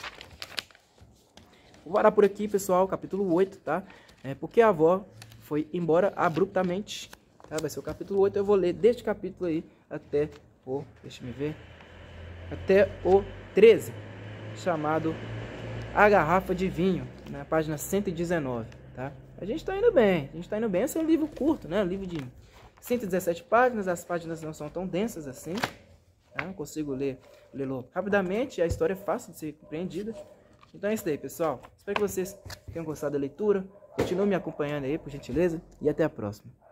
Vou parar por aqui, pessoal, capítulo 8, tá? É porque a avó foi embora abruptamente Tá? Vai ser o capítulo 8. Eu vou ler deste capítulo aí até o. Deixa me ver. Até o 13, chamado A Garrafa de Vinho, na página 119. Tá? A gente está indo bem, a gente está indo bem. Esse é um livro curto, né? Um livro de 117 páginas, as páginas não são tão densas assim. Tá? Não consigo ler, lê-lo rapidamente, a história é fácil de ser compreendida. Então é isso aí, pessoal. Espero que vocês tenham gostado da leitura. Continue me acompanhando aí, por gentileza. E até a próxima.